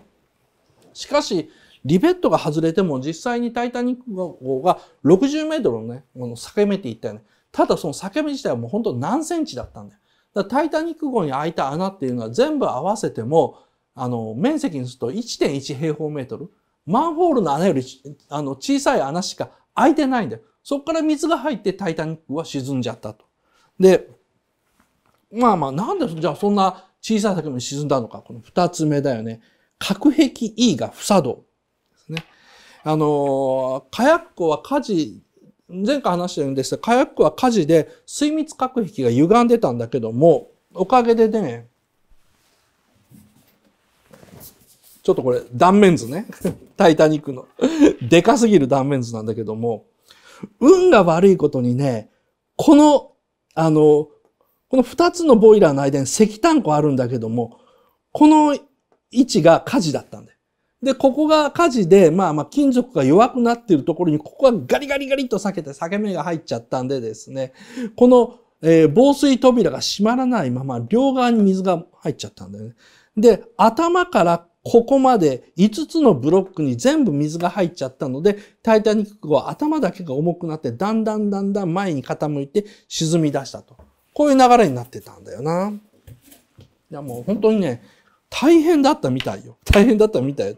しかし、リベットが外れても実際にタイタニック号が60メートルのね、このけ目ていったよね。ただその裂け目自体はもう本当何センチだったんだよ。だタイタニック号に開いた穴っていうのは全部合わせても、あの、面積にすると1.1平方メートル。マンホールの穴よりあの小さい穴しか開いてないんだよ。そこから水が入ってタイタニックは沈んじゃったと。で、まあまあ、なんでじゃあそんな小さい目に沈んだのか。この二つ目だよね。核壁 E が不作動ですね。あの火薬庫は火事前回話したようにですね、火薬は火事で水密隔壁が歪んでたんだけども、おかげでね、ちょっとこれ断面図ね。[LAUGHS] タイタニックのでかすぎる断面図なんだけども、運が悪いことにね、この、あの、この二つのボイラーの間に石炭庫あるんだけども、この位置が火事だったんです。で、ここが火事で、まあまあ金属が弱くなっているところに、ここがガリガリガリと裂けて裂け目が入っちゃったんでですね、この、えー、防水扉が閉まらないまま両側に水が入っちゃったんだよね。で、頭からここまで5つのブロックに全部水が入っちゃったので、タイタニック号は頭だけが重くなって、だんだんだんだん前に傾いて沈み出したと。こういう流れになってたんだよな。いやもう本当にね、大変だったみたいよ。大変だったみたいよ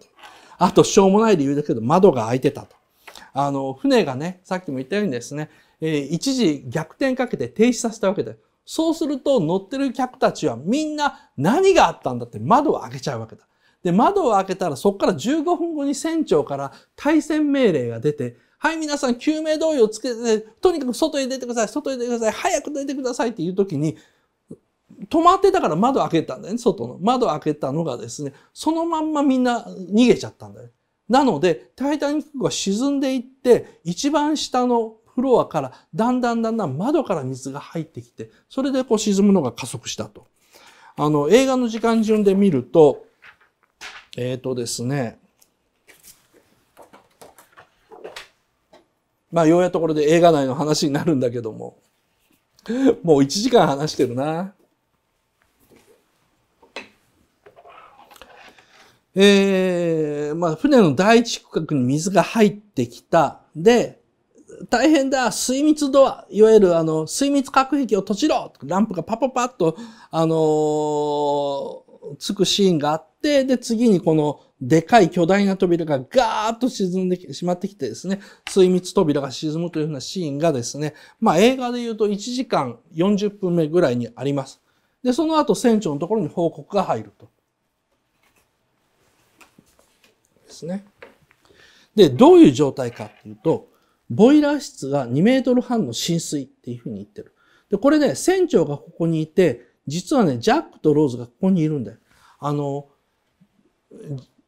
あと、しょうもない理由だけど、窓が開いてたと。あの、船がね、さっきも言ったようにですね、えー、一時逆転かけて停止させたわけで、そうすると乗ってる客たちはみんな何があったんだって窓を開けちゃうわけだ。で、窓を開けたらそこから15分後に船長から対戦命令が出て、はい、皆さん救命胴衣をつけて、とにかく外へ出てください、外へ出てください、早く出てくださいっていう時に、止まってたから窓開けたんだよね、外の。窓開けたのがですね、そのまんまみんな逃げちゃったんだよ。なので、タイタニックが沈んでいって、一番下のフロアから、だんだんだんだん窓から水が入ってきて、それでこう沈むのが加速したと。あの、映画の時間順で見ると、えっ、ー、とですね、まあ、ようやところで映画内の話になるんだけども、もう1時間話してるな。えー、まあ、船の第一区画に水が入ってきた。で、大変だ水密ドアいわゆるあの、水密隔壁を閉じろランプがパパパッと、あのー、つくシーンがあって、で、次にこの、でかい巨大な扉がガーッと沈んでしまってきてですね、水密扉が沈むというふうなシーンがですね、まあ映画で言うと1時間40分目ぐらいにあります。で、その後船長のところに報告が入ると。ですね。で、どういう状態かっていうと、ボイラー室が2メートル半の浸水っていうふうに言ってる。で、これね、船長がここにいて、実はね、ジャックとローズがここにいるんだよ。あの、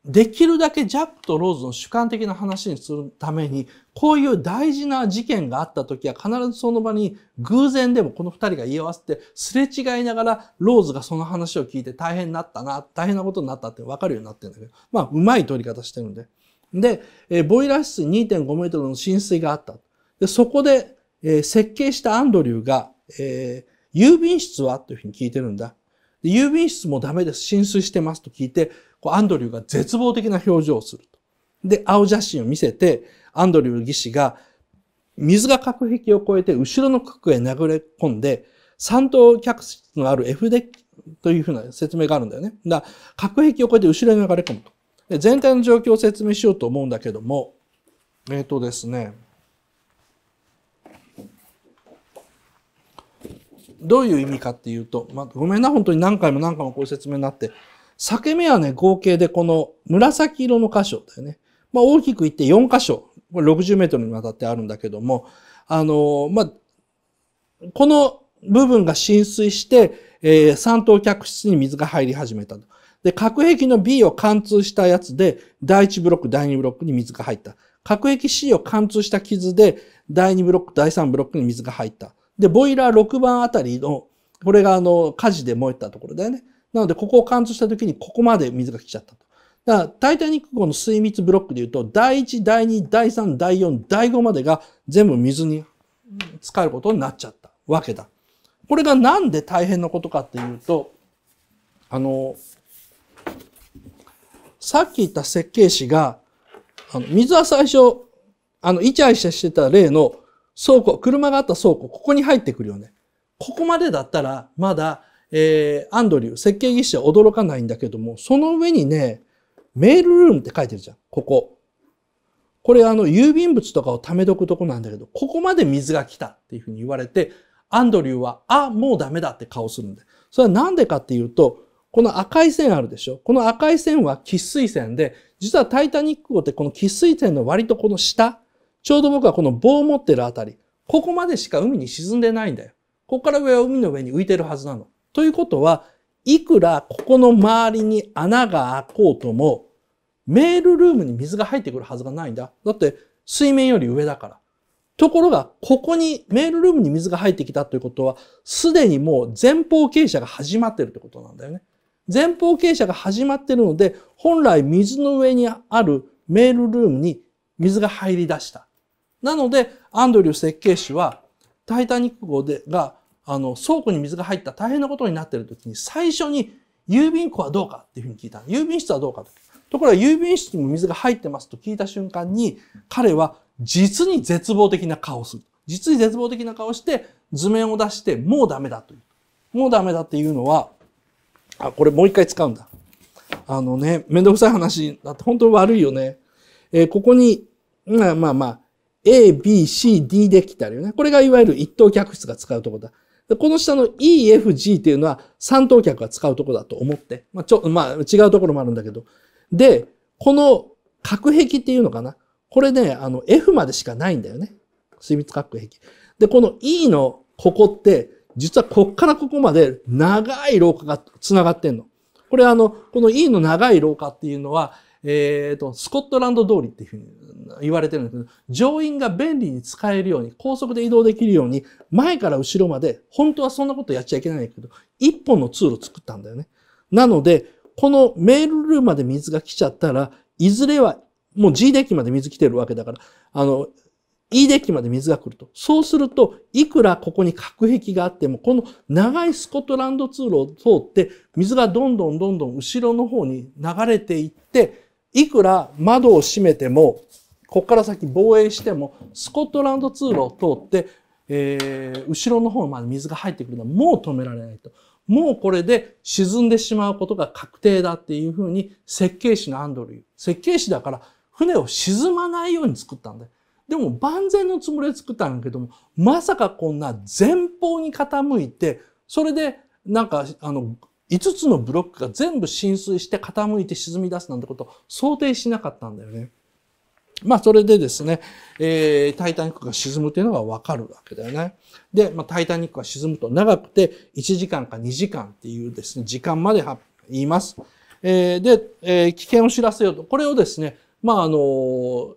できるだけジャックとローズの主観的な話にするために、こういう大事な事件があった時は必ずその場に偶然でもこの二人が言い合わせてすれ違いながらローズがその話を聞いて大変になったな、大変なことになったってわかるようになってるんだけど、まあうまい取り方してるんで。で、えボイラー室2.5メートルの浸水があった。で、そこで、えー、設計したアンドリューが、えー、郵便室はというふうに聞いてるんだ。で郵便室もダメです。浸水してますと聞いて、アンドリューが絶望的な表情をすると。で、青写真を見せて、アンドリュー技師が、水が隔壁を越えて後ろの角へ流れ込んで、三等客室のある F デッキというふうな説明があるんだよね。だから、隔壁を越えて後ろに流れ込むと。で、全体の状況を説明しようと思うんだけども、えっ、ー、とですね、どういう意味かっていうと、まあ、ごめんな、本当に何回も何回もこういう説明になって、裂け目はね、合計でこの紫色の箇所だよね。まあ、大きく言って4箇所、これ60メートルにわたってあるんだけども、あの、まあ、この部分が浸水して、えー、三等客室に水が入り始めたと。で、核壁の B を貫通したやつで、第1ブロック、第2ブロックに水が入った。核壁 C を貫通した傷で、第2ブロック、第3ブロックに水が入った。で、ボイラー6番あたりの、これがあの、火事で燃えたところだよね。なので、ここを貫通した時に、ここまで水が来ちゃったと。だから、タイタニック号の水密ブロックで言うと、第1、第2、第3、第4、第5までが全部水に使えることになっちゃったわけだ。これがなんで大変なことかっていうと、あの、さっき言った設計士が、あの水は最初、あの、イチャイチャしてた例の倉庫、車があった倉庫、ここに入ってくるよね。ここまでだったら、まだえー、アンドリュー、設計技師は驚かないんだけども、その上にね、メールルームって書いてるじゃん。ここ。これあの、郵便物とかを貯めとくとこなんだけど、ここまで水が来たっていうふうに言われて、アンドリューは、あ、もうダメだって顔するんで。それはなんでかっていうと、この赤い線あるでしょこの赤い線は喫水線で、実はタイタニック号ってこの喫水線の割とこの下、ちょうど僕はこの棒を持ってるあたり、ここまでしか海に沈んでないんだよ。ここから上は海の上に浮いてるはずなの。ということは、いくらここの周りに穴が開こうとも、メールルームに水が入ってくるはずがないんだ。だって、水面より上だから。ところが、ここに、メールルームに水が入ってきたということは、すでにもう前方傾斜が始まってるってことなんだよね。前方傾斜が始まってるので、本来水の上にあるメールルームに水が入り出した。なので、アンドリュー設計士は、タイタニック号でがあの、倉庫に水が入った大変なことになっている時に、最初に郵便庫はどうかっていうふうに聞いた。郵便室はどうかと。ところが郵便室にも水が入ってますと聞いた瞬間に、彼は実に絶望的な顔をする。実に絶望的な顔して、図面を出して、もうダメだという。もうダメだっていうのは、あ、これもう一回使うんだ。あのね、めんどくさい話だって本当悪いよね。えー、ここに、まあまあ A, B, C, D できたりよね。これがいわゆる一等客室が使うところだ。でこの下の EFG っていうのは三等客が使うとこだと思って、まあ、ちょ、まあ、違うところもあるんだけど。で、この隔壁っていうのかな。これね、あの F までしかないんだよね。水密隔壁。で、この E のここって、実はこっからここまで長い廊下が繋がってんの。これあの、この E の長い廊下っていうのは、えっ、ー、と、スコットランド通りっていうふうに言われてるんですけど、乗員が便利に使えるように、高速で移動できるように、前から後ろまで、本当はそんなことやっちゃいけないんだけど、一本の通路作ったんだよね。なので、このメールルームまで水が来ちゃったら、いずれは、もう G デッキまで水来てるわけだから、あの、E デッキまで水が来ると。そうすると、いくらここに隔壁があっても、この長いスコットランド通路を通って、水がどんどんどんどん後ろの方に流れていって、いくら窓を閉めても、ここから先防衛しても、スコットランド通路を通って、えー、後ろの方まで水が入ってくるのはもう止められないと。もうこれで沈んでしまうことが確定だっていうふうに設計士のアンドリュー。設計士だから船を沈まないように作ったんだよ。でも万全のつもりで作ったんだけども、まさかこんな前方に傾いて、それでなんかあの5つのブロックが全部浸水して傾いて沈み出すなんてことを想定しなかったんだよね。まあ、それでですね、えー、タイタニックが沈むというのがわかるわけだよね。で、まあ、タイタニックが沈むと長くて1時間か2時間っていうですね、時間まで言います。えー、で、えー、危険を知らせようと。これをですね、まあ、あの、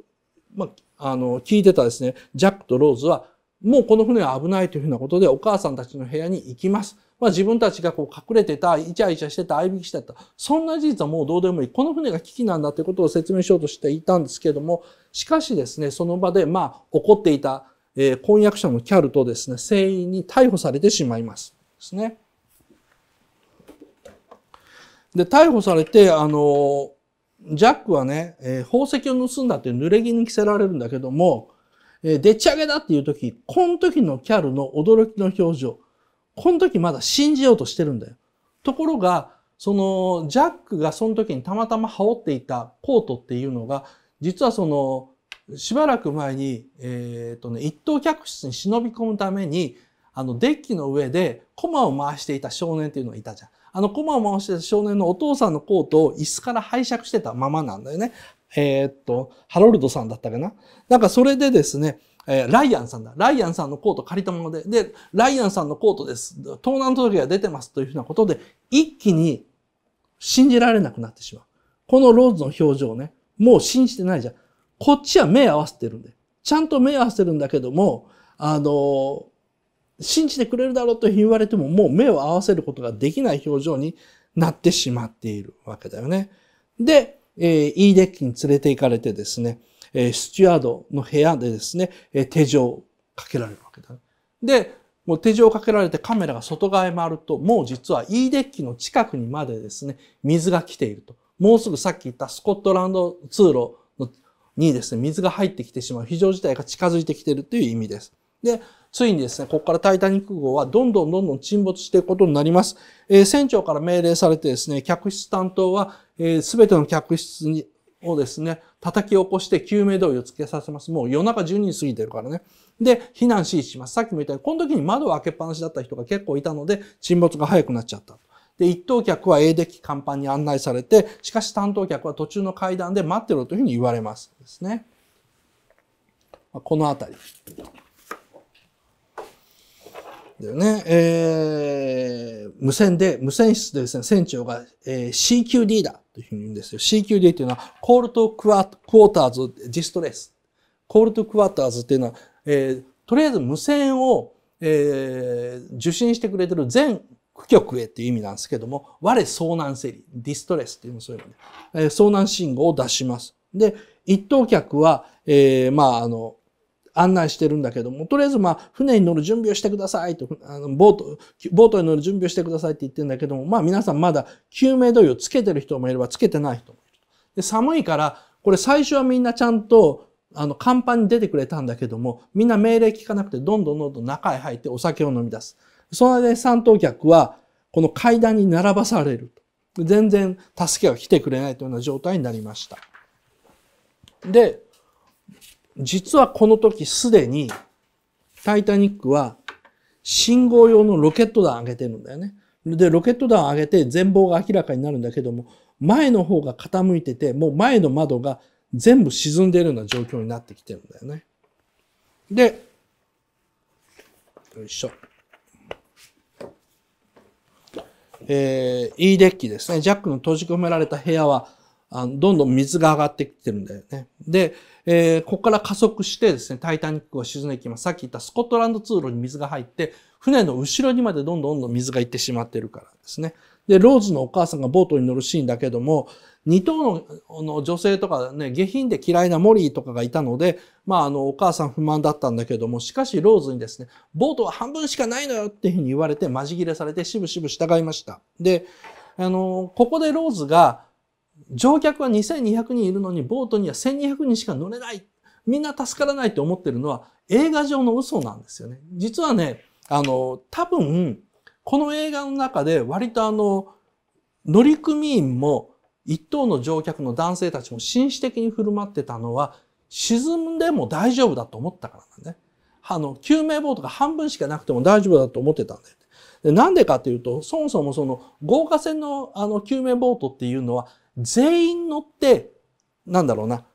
まあ、あの、聞いてたですね、ジャックとローズは、もうこの船は危ないというふうなことでお母さんたちの部屋に行きます。まあ、自分たちがこう隠れてた、イチャイチャしてた、相い引きしてた、そんな事実はもうどうでもいい。この船が危機なんだということを説明しようとしていたんですけれども、しかしですね、その場で、まあ、怒っていた、えー、婚約者のキャルとですね、船員に逮捕されてしまいます。ですね。で、逮捕されて、あの、ジャックはね、えー、宝石を盗んだって濡れ着に着せられるんだけども、えー、でっち上げだっていう時、この時のキャルの驚きの表情、この時まだ信じようとしてるんだよ。ところが、そのジャックがその時にたまたま羽織っていたコートっていうのが、実はその、しばらく前に、えっ、ー、とね、一等客室に忍び込むために、あの、デッキの上で駒を回していた少年っていうのがいたじゃん。あの駒を回してた少年のお父さんのコートを椅子から拝借してたままなんだよね。えー、っと、ハロルドさんだったかな。なんかそれでですね、えー、ライアンさんだ。ライアンさんのコート借りたもので、で、ライアンさんのコートです。盗難届が出てますというふうなことで、一気に信じられなくなってしまう。このローズの表情ね、もう信じてないじゃん。こっちは目合わせてるんで。ちゃんと目合わせてるんだけども、あの、信じてくれるだろうと言われても、もう目を合わせることができない表情になってしまっているわけだよね。で、えー、いいデッキに連れて行かれてですね、えスチュアードの部屋でですね、え手錠をかけられるわけだ。で、もう手錠をかけられてカメラが外側へ回ると、もう実は E デッキの近くにまでですね、水が来ていると。もうすぐさっき言ったスコットランド通路にですね、水が入ってきてしまう非常事態が近づいてきているという意味です。で、ついにですね、ここからタイタニック号はどんどんどんどん沈没していくことになります。えー、船長から命令されてですね、客室担当は、えー、全ての客室にをですね、叩き起こして救命胴衣をつけさせます。もう夜中12時過ぎてるからね。で、避難指示します。さっきも言ったように、この時に窓を開けっぱなしだった人が結構いたので、沈没が早くなっちゃった。で、一等客は A デッキ甲板に案内されて、しかし担当客は途中の階段で待ってろというふうに言われます。ですね。このあたり。だよね。えー、無線で、無線室でですね、船長が、えー、CQD だというふうに言うんですよ。CQD というのは、コールとクワクォーターズディストレス。コールとクワーターズっていうのは、えー、とりあえず無線を、えー、受信してくれてる全苦局へっていう意味なんですけども、我遭難セリ、ディストレスっていうのそういうのね、えー、遭難信号を出します。で、一等客は、えー、まあ、あの、案内してるんだけども、とりあえずまあ、船に乗る準備をしてくださいと、あの、ボート、ボートに乗る準備をしてくださいって言ってるんだけども、まあ皆さんまだ救命胴衣をつけてる人もいればつけてない人もいる。で、寒いから、これ最初はみんなちゃんと、あの、甲板に出てくれたんだけども、みんな命令聞かなくて、どんどんどんどん中へ入ってお酒を飲み出す。その間に三等客は、この階段に並ばされる。全然助けが来てくれないというような状態になりました。で、実はこの時すでに、タイタニックは信号用のロケット弾上げてるんだよね。で、ロケット弾上げて全貌が明らかになるんだけども、前の方が傾いてて、もう前の窓が全部沈んでるような状況になってきてるんだよね。で、よいしょ。えー、E デッキですね。ジャックの閉じ込められた部屋は、あどんどん水が上がってきてるんだよね。で、えー、ここから加速してですね、タイタニックが沈んでいきます。さっき言ったスコットランド通路に水が入って、船の後ろにまでどんどんどんどん水が行ってしまってるからですね。で、ローズのお母さんがボートに乗るシーンだけども、2頭の女性とかね、下品で嫌いなモリーとかがいたので、まあ、あの、お母さん不満だったんだけども、しかしローズにですね、ボートは半分しかないのよっていうふうに言われて、まじ切れされて、しぶしぶ従いました。で、あの、ここでローズが、乗客は2200人いるのに、ボートには1200人しか乗れない。みんな助からないと思ってるのは映画上の嘘なんですよね。実はね、あの、多分、この映画の中で割とあの、乗組員も一等の乗客の男性たちも紳士的に振る舞ってたのは、沈んでも大丈夫だと思ったからなんね。あの、救命ボートが半分しかなくても大丈夫だと思ってたんだよ。なんでかっていうと、そもそもその豪華船のあの救命ボートっていうのは、全員乗って、なんだろうな、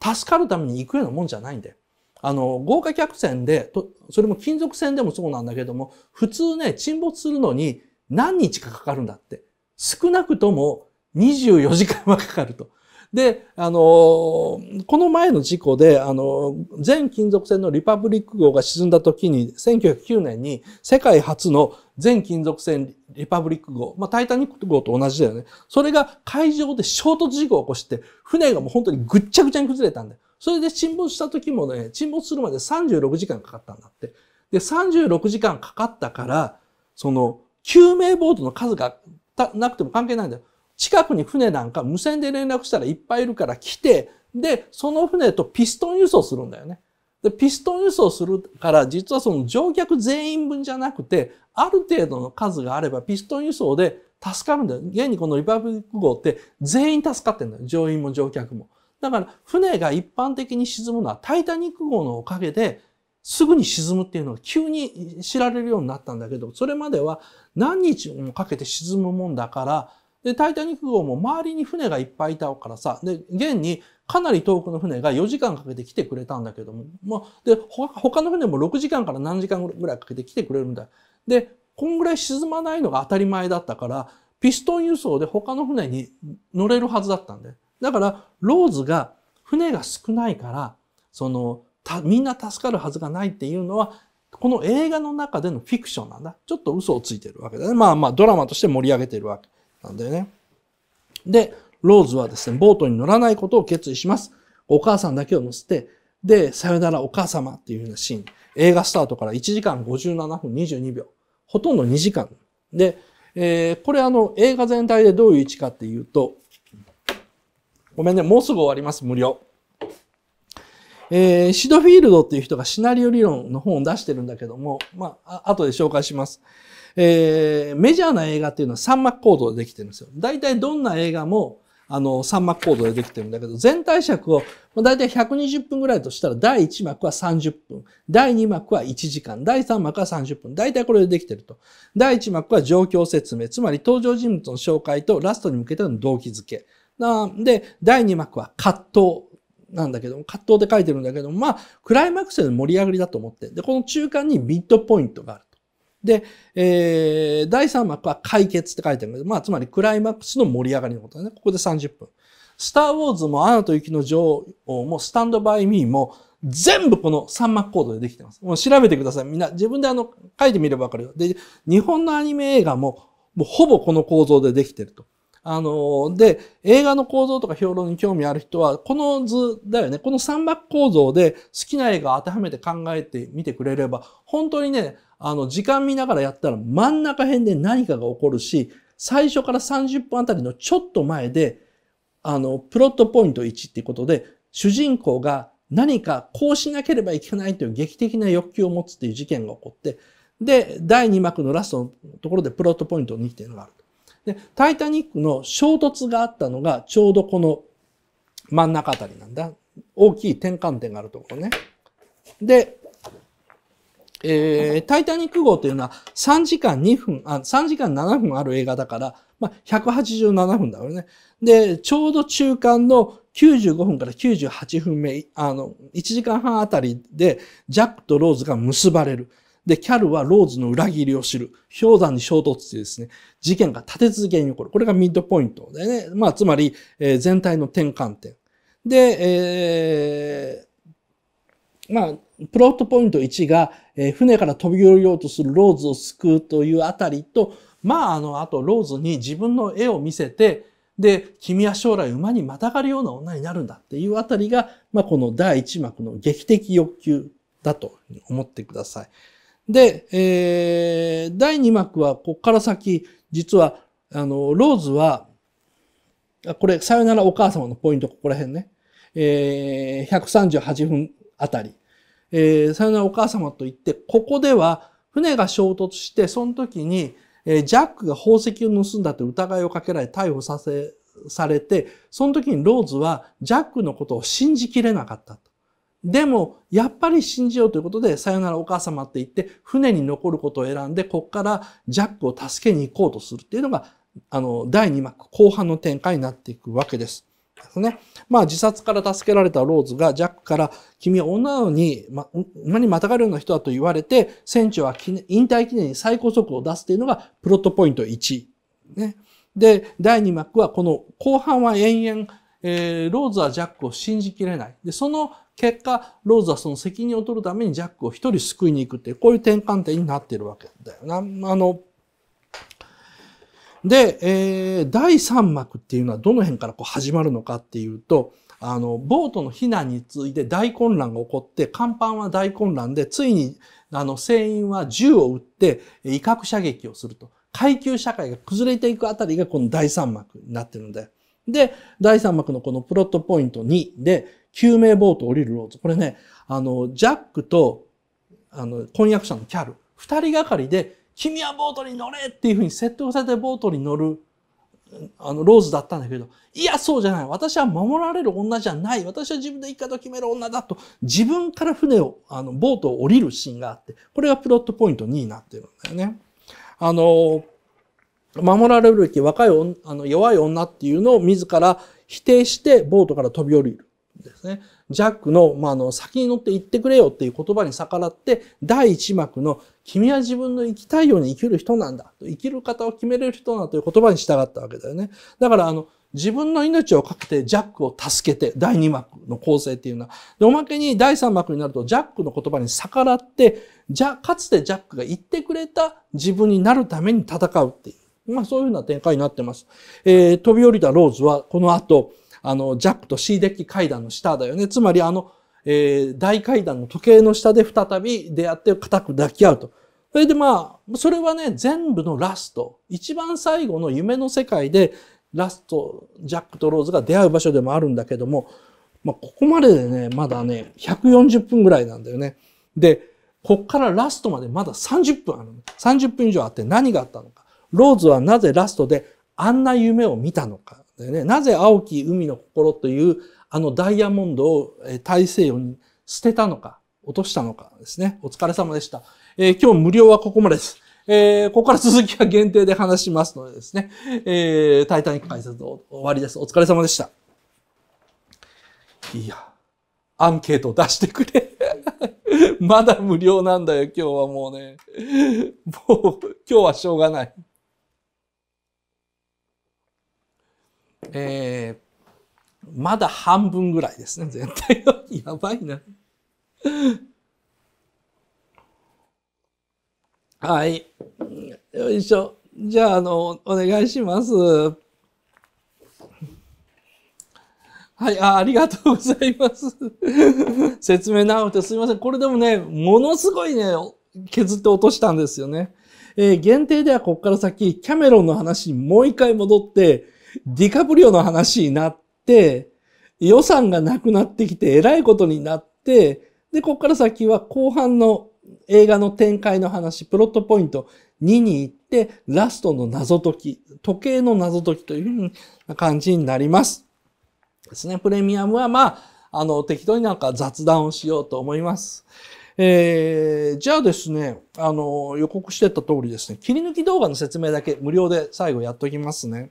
助かるために行くようなもんじゃないんだよ。あの、豪華客船で、と、それも金属船でもそうなんだけども、普通ね、沈没するのに何日かかかるんだって。少なくとも24時間はかかると。で、あのこの前の事故で、あの全金属船のリパブリック号が沈んだ時に、1909年に世界初の全金属船リパブリック号、まあ、タイタニック号と同じだよね。それが海上で衝突事故を起こして、船がもう本当にぐっちゃぐちゃに崩れたんだよ。それで沈没した時もね、沈没するまで36時間かかったんだって。で、36時間かかったから、その、救命ボートの数がなくても関係ないんだよ。近くに船なんか無線で連絡したらいっぱいいるから来て、で、その船とピストン輸送するんだよね。で、ピストン輸送するから、実はその乗客全員分じゃなくて、ある程度の数があれば、ピストン輸送で助かるんだよ。現にこのリーブリック号って全員助かってんだよ。乗員も乗客も。だから、船が一般的に沈むのはタイタニック号のおかげで、すぐに沈むっていうのが急に知られるようになったんだけど、それまでは何日もかけて沈むもんだから、で、タイタニック号も周りに船がいっぱいいたからさ、で、現にかなり遠くの船が4時間かけて来てくれたんだけども、まあ、で、他の船も6時間から何時間ぐらいかけて来てくれるんだ。で、こんぐらい沈まないのが当たり前だったから、ピストン輸送で他の船に乗れるはずだったんだよ。だから、ローズが船が少ないから、その、みんな助かるはずがないっていうのは、この映画の中でのフィクションなんだ。ちょっと嘘をついてるわけだね。まあまあドラマとして盛り上げてるわけ。なんだよね。で、ローズはですね、ボートに乗らないことを決意します。お母さんだけを乗せて、で、さよならお母様っていうようなシーン。映画スタートから1時間57分22秒。ほとんど2時間。で、えー、これあの、映画全体でどういう位置かっていうと、ごめんね、もうすぐ終わります、無料。えー、シドフィールドっていう人がシナリオ理論の本を出してるんだけども、まあ、後で紹介します。えー、メジャーな映画っていうのは三幕構造でできてるんですよ。大体どんな映画も、あの、三幕構造でできてるんだけど、全体尺を、大体120分ぐらいとしたら、第1幕は30分、第2幕は1時間、第3幕は30分、大体これでできてると。第1幕は状況説明、つまり登場人物の紹介とラストに向けての動機づけ。なんで、第2幕は葛藤。なんだけども、葛藤で書いてるんだけども、まあ、クライマックスで盛り上がりだと思って。で、この中間にミッドポイントがある。で、えー、第3幕は解決って書いてあるので、まあ、つまりクライマックスの盛り上がりのことだね。ここで30分。スター・ウォーズもアナと雪の女王もスタンド・バイ・ミーも全部この3幕コードでできてます。もう調べてください。みんな自分であの書いてみればわかるよ。で、日本のアニメ映画ももうほぼこの構造でできてると。あの、で、映画の構造とか評論に興味ある人は、この図だよね、この三幕構造で好きな映画を当てはめて考えてみてくれれば、本当にね、あの、時間見ながらやったら真ん中辺で何かが起こるし、最初から30分あたりのちょっと前で、あの、プロットポイント1っていうことで、主人公が何かこうしなければいけないという劇的な欲求を持つっていう事件が起こって、で、第2幕のラストのところでプロットポイント2っていうのがあるで、タイタニックの衝突があったのがちょうどこの真ん中あたりなんだ。大きい転換点があるところね。で、えー、タイタニック号というのは3時間2分、あ、3時間7分ある映画だから、まあ、187分だよね。で、ちょうど中間の95分から98分目、あの、1時間半あたりで、ジャックとローズが結ばれる。で、キャルはローズの裏切りを知る。氷山に衝突してですね、事件が立て続けに起こる。これがミッドポイントでね。まあ、つまり、えー、全体の転換点。で、えー、まあ、プロットポイント1が、えー、船から飛び降りようとするローズを救うというあたりと、まあ、あの、あと、ローズに自分の絵を見せて、で、君は将来馬にまたがるような女になるんだっていうあたりが、まあ、この第1幕の劇的欲求だと思ってください。で、えー、第2幕は、こっから先、実は、あの、ローズは、これ、さよならお母様のポイント、ここら辺ね。えー、138分あたり。えー、さよならお母様と言って、ここでは船が衝突して、その時に、えー、ジャックが宝石を盗んだと疑いをかけられ逮捕させ、されて、その時にローズはジャックのことを信じきれなかったと。でも、やっぱり信じようということで、さよならお母様って言って、船に残ることを選んで、こっからジャックを助けに行こうとするっていうのが、あの、第2幕後半の展開になっていくわけです。ですね。まあ自殺から助けられたローズがジャックから君は女に、ま、馬にまたがるような人だと言われて、船長は引退記念に最高速を出すというのがプロットポイント1。ね。で、第2幕はこの後半は延々、えー、ローズはジャックを信じきれない。で、その結果、ローズはその責任を取るためにジャックを一人救いに行くっていう、こういう転換点になっているわけだよな。あの、で、えー、第三幕っていうのはどの辺からこう始まるのかっていうと、あの、ボートの避難に次いで大混乱が起こって、甲板は大混乱で、ついに、あの、船員は銃を撃って、威嚇射撃をすると。階級社会が崩れていくあたりがこの第三幕になってるので。で、第三幕のこのプロットポイント2で、救命ボート降りるローズ。これね、あの、ジャックと、あの、婚約者のキャル、二人がかりで君はボートに乗れっていうふうに説得されてボートに乗る、あの、ローズだったんだけど、いや、そうじゃない。私は守られる女じゃない。私は自分で生き方を決める女だと、自分から船を、あの、ボートを降りるシーンがあって、これがプロットポイント2になってるんだよね。あの、守られるべき若いあの弱い女っていうのを自ら否定してボートから飛び降りるですね。ジャックの,、まあ、あの先に乗って行ってくれよっていう言葉に逆らって第1幕の君は自分の生きたいように生きる人なんだ。生きる方を決めれる人なんだという言葉に従ったわけだよね。だから、あの、自分の命をかけてジャックを助けて、第2幕の構成っていうのは。で、おまけに第3幕になると、ジャックの言葉に逆らって、じゃ、かつてジャックが言ってくれた自分になるために戦うっていう。まあ、そういうふうな展開になってます。えー、飛び降りたローズは、この後、あの、ジャックとシーデッキ階段の下だよね。つまり、あの、えー、大階段の時計の下で再び出会って固く抱き合うと。それでまあ、それはね、全部のラスト、一番最後の夢の世界で、ラスト、ジャックとローズが出会う場所でもあるんだけども、まあ、ここまででね、まだね、140分ぐらいなんだよね。で、こっからラストまでまだ30分ある。30分以上あって何があったのか。ローズはなぜラストであんな夢を見たのか。だよね。なぜ青き海の心というあのダイヤモンドを大西洋に捨てたのか、落としたのかですね。お疲れ様でした。えー、今日無料はここまでです。えー、ここから続きは限定で話しますのでですね。えー、タイタニック解説終わりです。お疲れ様でした。いや、アンケート出してくれ。[LAUGHS] まだ無料なんだよ、今日はもうね。もう、今日はしょうがない。えまだ半分ぐらいですね、全体の。やばいな。はい。よいしょ。じゃあ、あの、お願いします。はい、あありがとうございます。[LAUGHS] 説明直くてすいません。これでもね、ものすごいね、削って落としたんですよね。えー、限定ではここから先、キャメロンの話にもう一回戻って、ディカプリオの話になっ、予算がなくなってきて、えらいことになって、で、ここから先は後半の映画の展開の話、プロットポイント2に行って、ラストの謎解き、時計の謎解きといううな感じになります。ですね。プレミアムは、まあ、あの、適当になんか雑談をしようと思います。えー、じゃあですね、あの、予告してた通りですね、切り抜き動画の説明だけ無料で最後やっときますね。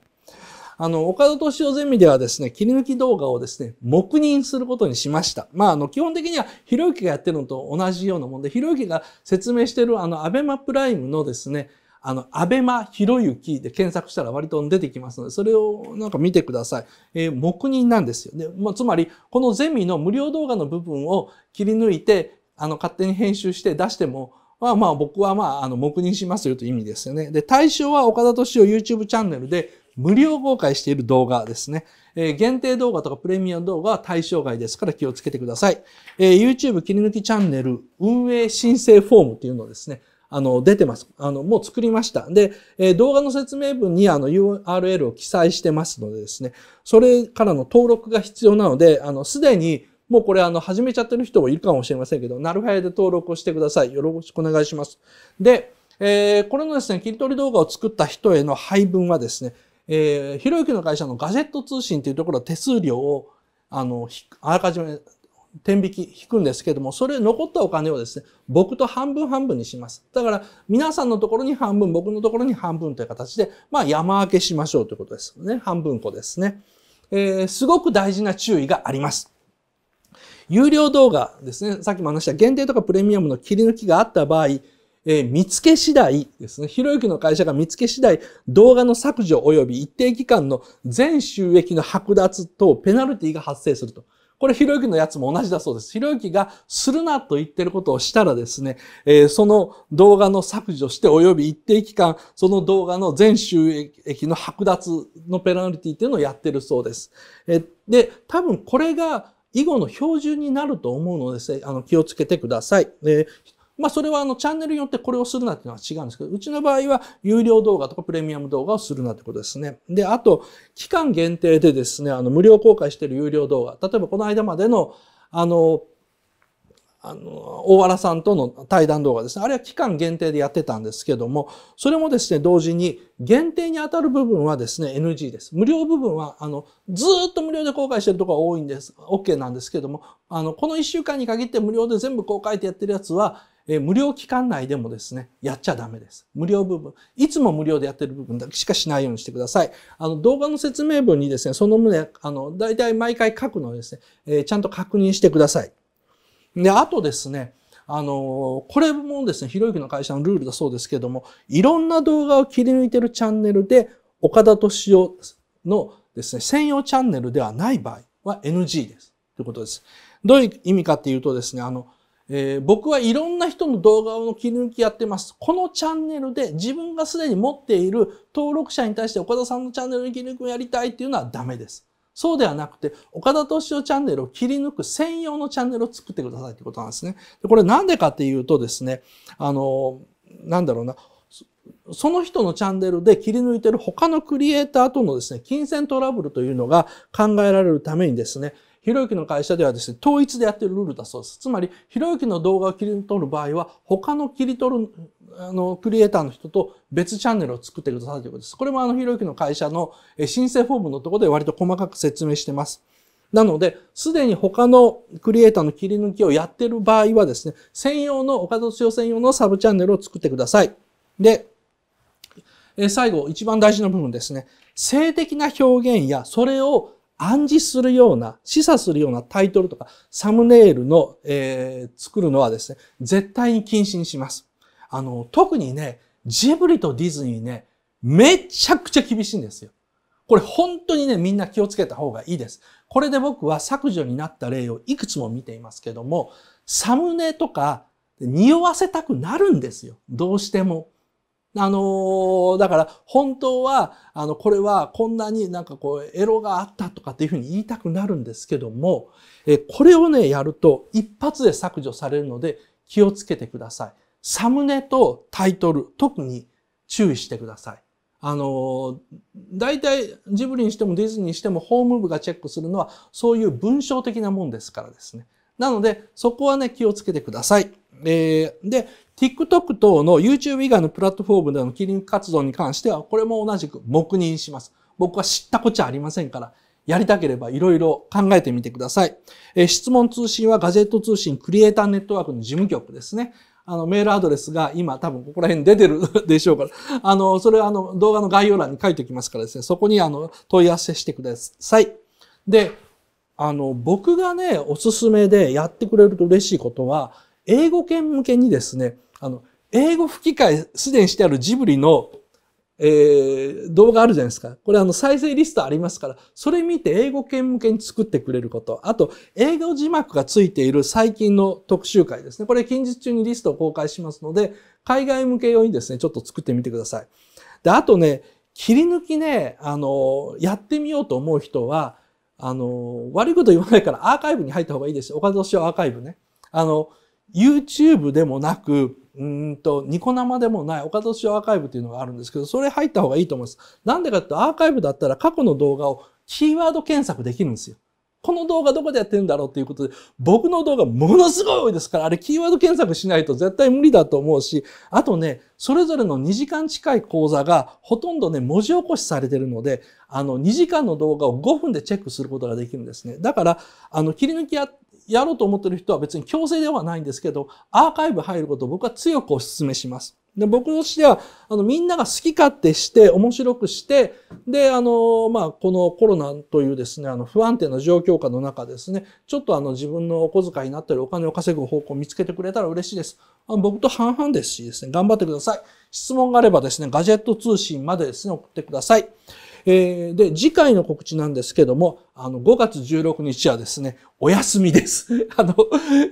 あの、岡田敏夫ゼミではですね、切り抜き動画をですね、黙認することにしました。まあ、あの、基本的には、ひろゆきがやってるのと同じようなもんで、ひろゆきが説明してるあの、アベマプライムのですね、あの、アベマひろゆきで検索したら割と出てきますので、それをなんか見てください。えー、黙認なんですよ。で、まあ、つまり、このゼミの無料動画の部分を切り抜いて、あの、勝手に編集して出しても、まあまあ僕はまあ、あの、黙認しますよという意味ですよね。で、対象は岡田敏夫 YouTube チャンネルで、無料公開している動画ですね。えー、限定動画とかプレミアム動画は対象外ですから気をつけてください。えー、YouTube 切り抜きチャンネル運営申請フォームっていうのですね。あの、出てます。あの、もう作りました。で、えー、動画の説明文にあの URL を記載してますのでですね、それからの登録が必要なので、あの、すでにもうこれあの、始めちゃってる人もいるかもしれませんけど、なるはやで登録をしてください。よろしくお願いします。で、えー、これのですね、切り取り動画を作った人への配分はですね、えー、ひろゆきの会社のガジェット通信というところは手数料を、あの、あらかじめ、天引き引くんですけども、それ残ったお金をですね、僕と半分半分にします。だから、皆さんのところに半分、僕のところに半分という形で、まあ、山分けしましょうということですよね。半分個ですね。えー、すごく大事な注意があります。有料動画ですね。さっきも話した限定とかプレミアムの切り抜きがあった場合、えー、見つけ次第ですね。ひろゆきの会社が見つけ次第、動画の削除及び一定期間の全収益の剥奪とペナルティが発生すると。これ、ひろゆきのやつも同じだそうです。ひろゆきがするなと言ってることをしたらですね、えー、その動画の削除して及び一定期間、その動画の全収益の剥奪のペナルティっていうのをやってるそうです。えー、で、多分これが、以後の標準になると思うので、あの気をつけてください。で、まあ、それはあのチャンネルによってこれをするなっていうのは違うんですけど、うちの場合は有料動画とかプレミアム動画をするなってことですね。で、あと、期間限定でですね、あの、無料公開している有料動画、例えばこの間までの、あの、あの、大原さんとの対談動画ですね。あれは期間限定でやってたんですけども、それもですね、同時に、限定に当たる部分はですね、NG です。無料部分は、あの、ずっと無料で公開してるとこが多いんです。OK なんですけども、あの、この1週間に限って無料で全部公開ってやってるやつは、え無料期間内でもですね、やっちゃダメです。無料部分。いつも無料でやってる部分だけしかしないようにしてください。あの、動画の説明文にですね、その旨、あの、大体毎回書くのをですね、えー、ちゃんと確認してください。で、あとですね、あの、これもですね、ひろゆきの会社のルールだそうですけども、いろんな動画を切り抜いてるチャンネルで、岡田敏夫のですね、専用チャンネルではない場合は NG です。ということです。どういう意味かっていうとですね、あの、えー、僕はいろんな人の動画の切り抜きやってます。このチャンネルで自分がすでに持っている登録者に対して岡田さんのチャンネルの切り抜きをやりたいっていうのはダメです。そうではなくて、岡田敏夫チャンネルを切り抜く専用のチャンネルを作ってくださいということなんですね。これなんでかっていうとですね、あの、なんだろうな、その人のチャンネルで切り抜いてる他のクリエイターとのですね、金銭トラブルというのが考えられるためにですね、ひろゆきの会社ではですね、統一でやってるルールだそうです。つまり、ひろゆきの動画を切り取る場合は、他の切り取る、あの、クリエイターの人と別チャンネルを作ってくださいということです。これもあの、ひろゆきの会社の申請フォームのところで割と細かく説明してます。なので、すでに他のクリエイターの切り抜きをやってる場合はですね、専用の、岡田敏夫専用のサブチャンネルを作ってください。で、え最後、一番大事な部分ですね。性的な表現や、それを暗示するような、示唆するようなタイトルとか、サムネイルの、えー、作るのはですね、絶対に禁止にします。あの、特にね、ジブリとディズニーね、めちゃくちゃ厳しいんですよ。これ本当にね、みんな気をつけた方がいいです。これで僕は削除になった例をいくつも見ていますけども、サムネとか匂わせたくなるんですよ。どうしても。あのー、だから本当は、あの、これはこんなになんかこう、エロがあったとかっていうふうに言いたくなるんですけども、えこれをね、やると一発で削除されるので気をつけてください。サムネとタイトル、特に注意してください。あの、大体ジブリにしてもディズニーにしてもホーム部がチェックするのはそういう文章的なもんですからですね。なので、そこはね、気をつけてください。えー、で、TikTok 等の YouTube 以外のプラットフォームでのキリン活動に関しては、これも同じく黙認します。僕は知ったこっちゃありませんから、やりたければいろいろ考えてみてください。え質問通信はガジェット通信クリエイターネットワークの事務局ですね。あの、メールアドレスが今多分ここら辺出てる [LAUGHS] でしょうから、あの、それはあの、動画の概要欄に書いておきますからですね、そこにあの、問い合わせしてください。で、あの、僕がね、おすすめでやってくれると嬉しいことは、英語圏向けにですね、あの、英語吹き替えすでにしてあるジブリの、えー、動画あるじゃないですか。これあの再生リストありますから、それ見て英語圏向けに作ってくれること。あと、英語字幕がついている最近の特集会ですね。これ近日中にリストを公開しますので、海外向け用にですね、ちょっと作ってみてください。で、あとね、切り抜きね、あの、やってみようと思う人は、あの、悪いこと言わないからアーカイブに入った方がいいですよ。岡田敏夫アーカイブね。あの、YouTube でもなく、うんと、ニコ生でもない、岡田市アーカイブっていうのがあるんですけど、それ入った方がいいと思います。なんでかってアーカイブだったら過去の動画をキーワード検索できるんですよ。この動画どこでやってるんだろうっていうことで、僕の動画ものすごい多いですから、あれキーワード検索しないと絶対無理だと思うし、あとね、それぞれの2時間近い講座がほとんどね、文字起こしされてるので、あの、2時間の動画を5分でチェックすることができるんですね。だから、あの、切り抜きややろうと思ってる人は別に強制ではないんですけど、アーカイブ入ることを僕は強くお勧めします。で、僕としては、あの、みんなが好き勝手して、面白くして、で、あの、まあ、このコロナというですね、あの、不安定な状況下の中ですね、ちょっとあの、自分のお小遣いになったり、お金を稼ぐ方向を見つけてくれたら嬉しいです。あの僕と半々ですしですね、頑張ってください。質問があればですね、ガジェット通信までですね、送ってください。えー、で、次回の告知なんですけども、あの、5月16日はですね、お休みです。[LAUGHS] あの、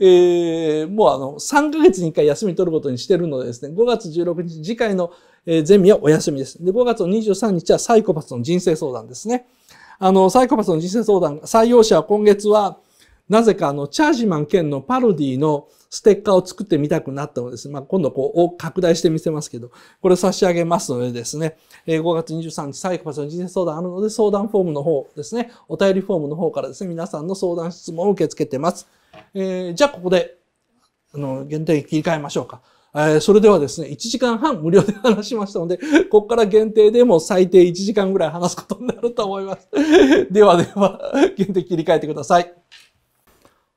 えー、もうあの、3ヶ月に1回休み取ることにしてるのでですね、5月16日、次回の、えゼミはお休みです。で、5月の23日はサイコパスの人生相談ですね。あの、サイコパスの人生相談、採用者は今月は、なぜかあの、チャージマン兼のパロディの、ステッカーを作ってみたくなったのです、まあ、今度こう、拡大してみせますけど、これを差し上げますのでですね、5月23日、サイコパスの人生相談あるので、相談フォームの方ですね、お便りフォームの方からですね、皆さんの相談質問を受け付けてます。えー、じゃあ、ここで、あの、限定切り替えましょうか。えそれではですね、1時間半無料で話しましたので、ここから限定でも最低1時間ぐらい話すことになると思います。[LAUGHS] ではでは、限定切り替えてください。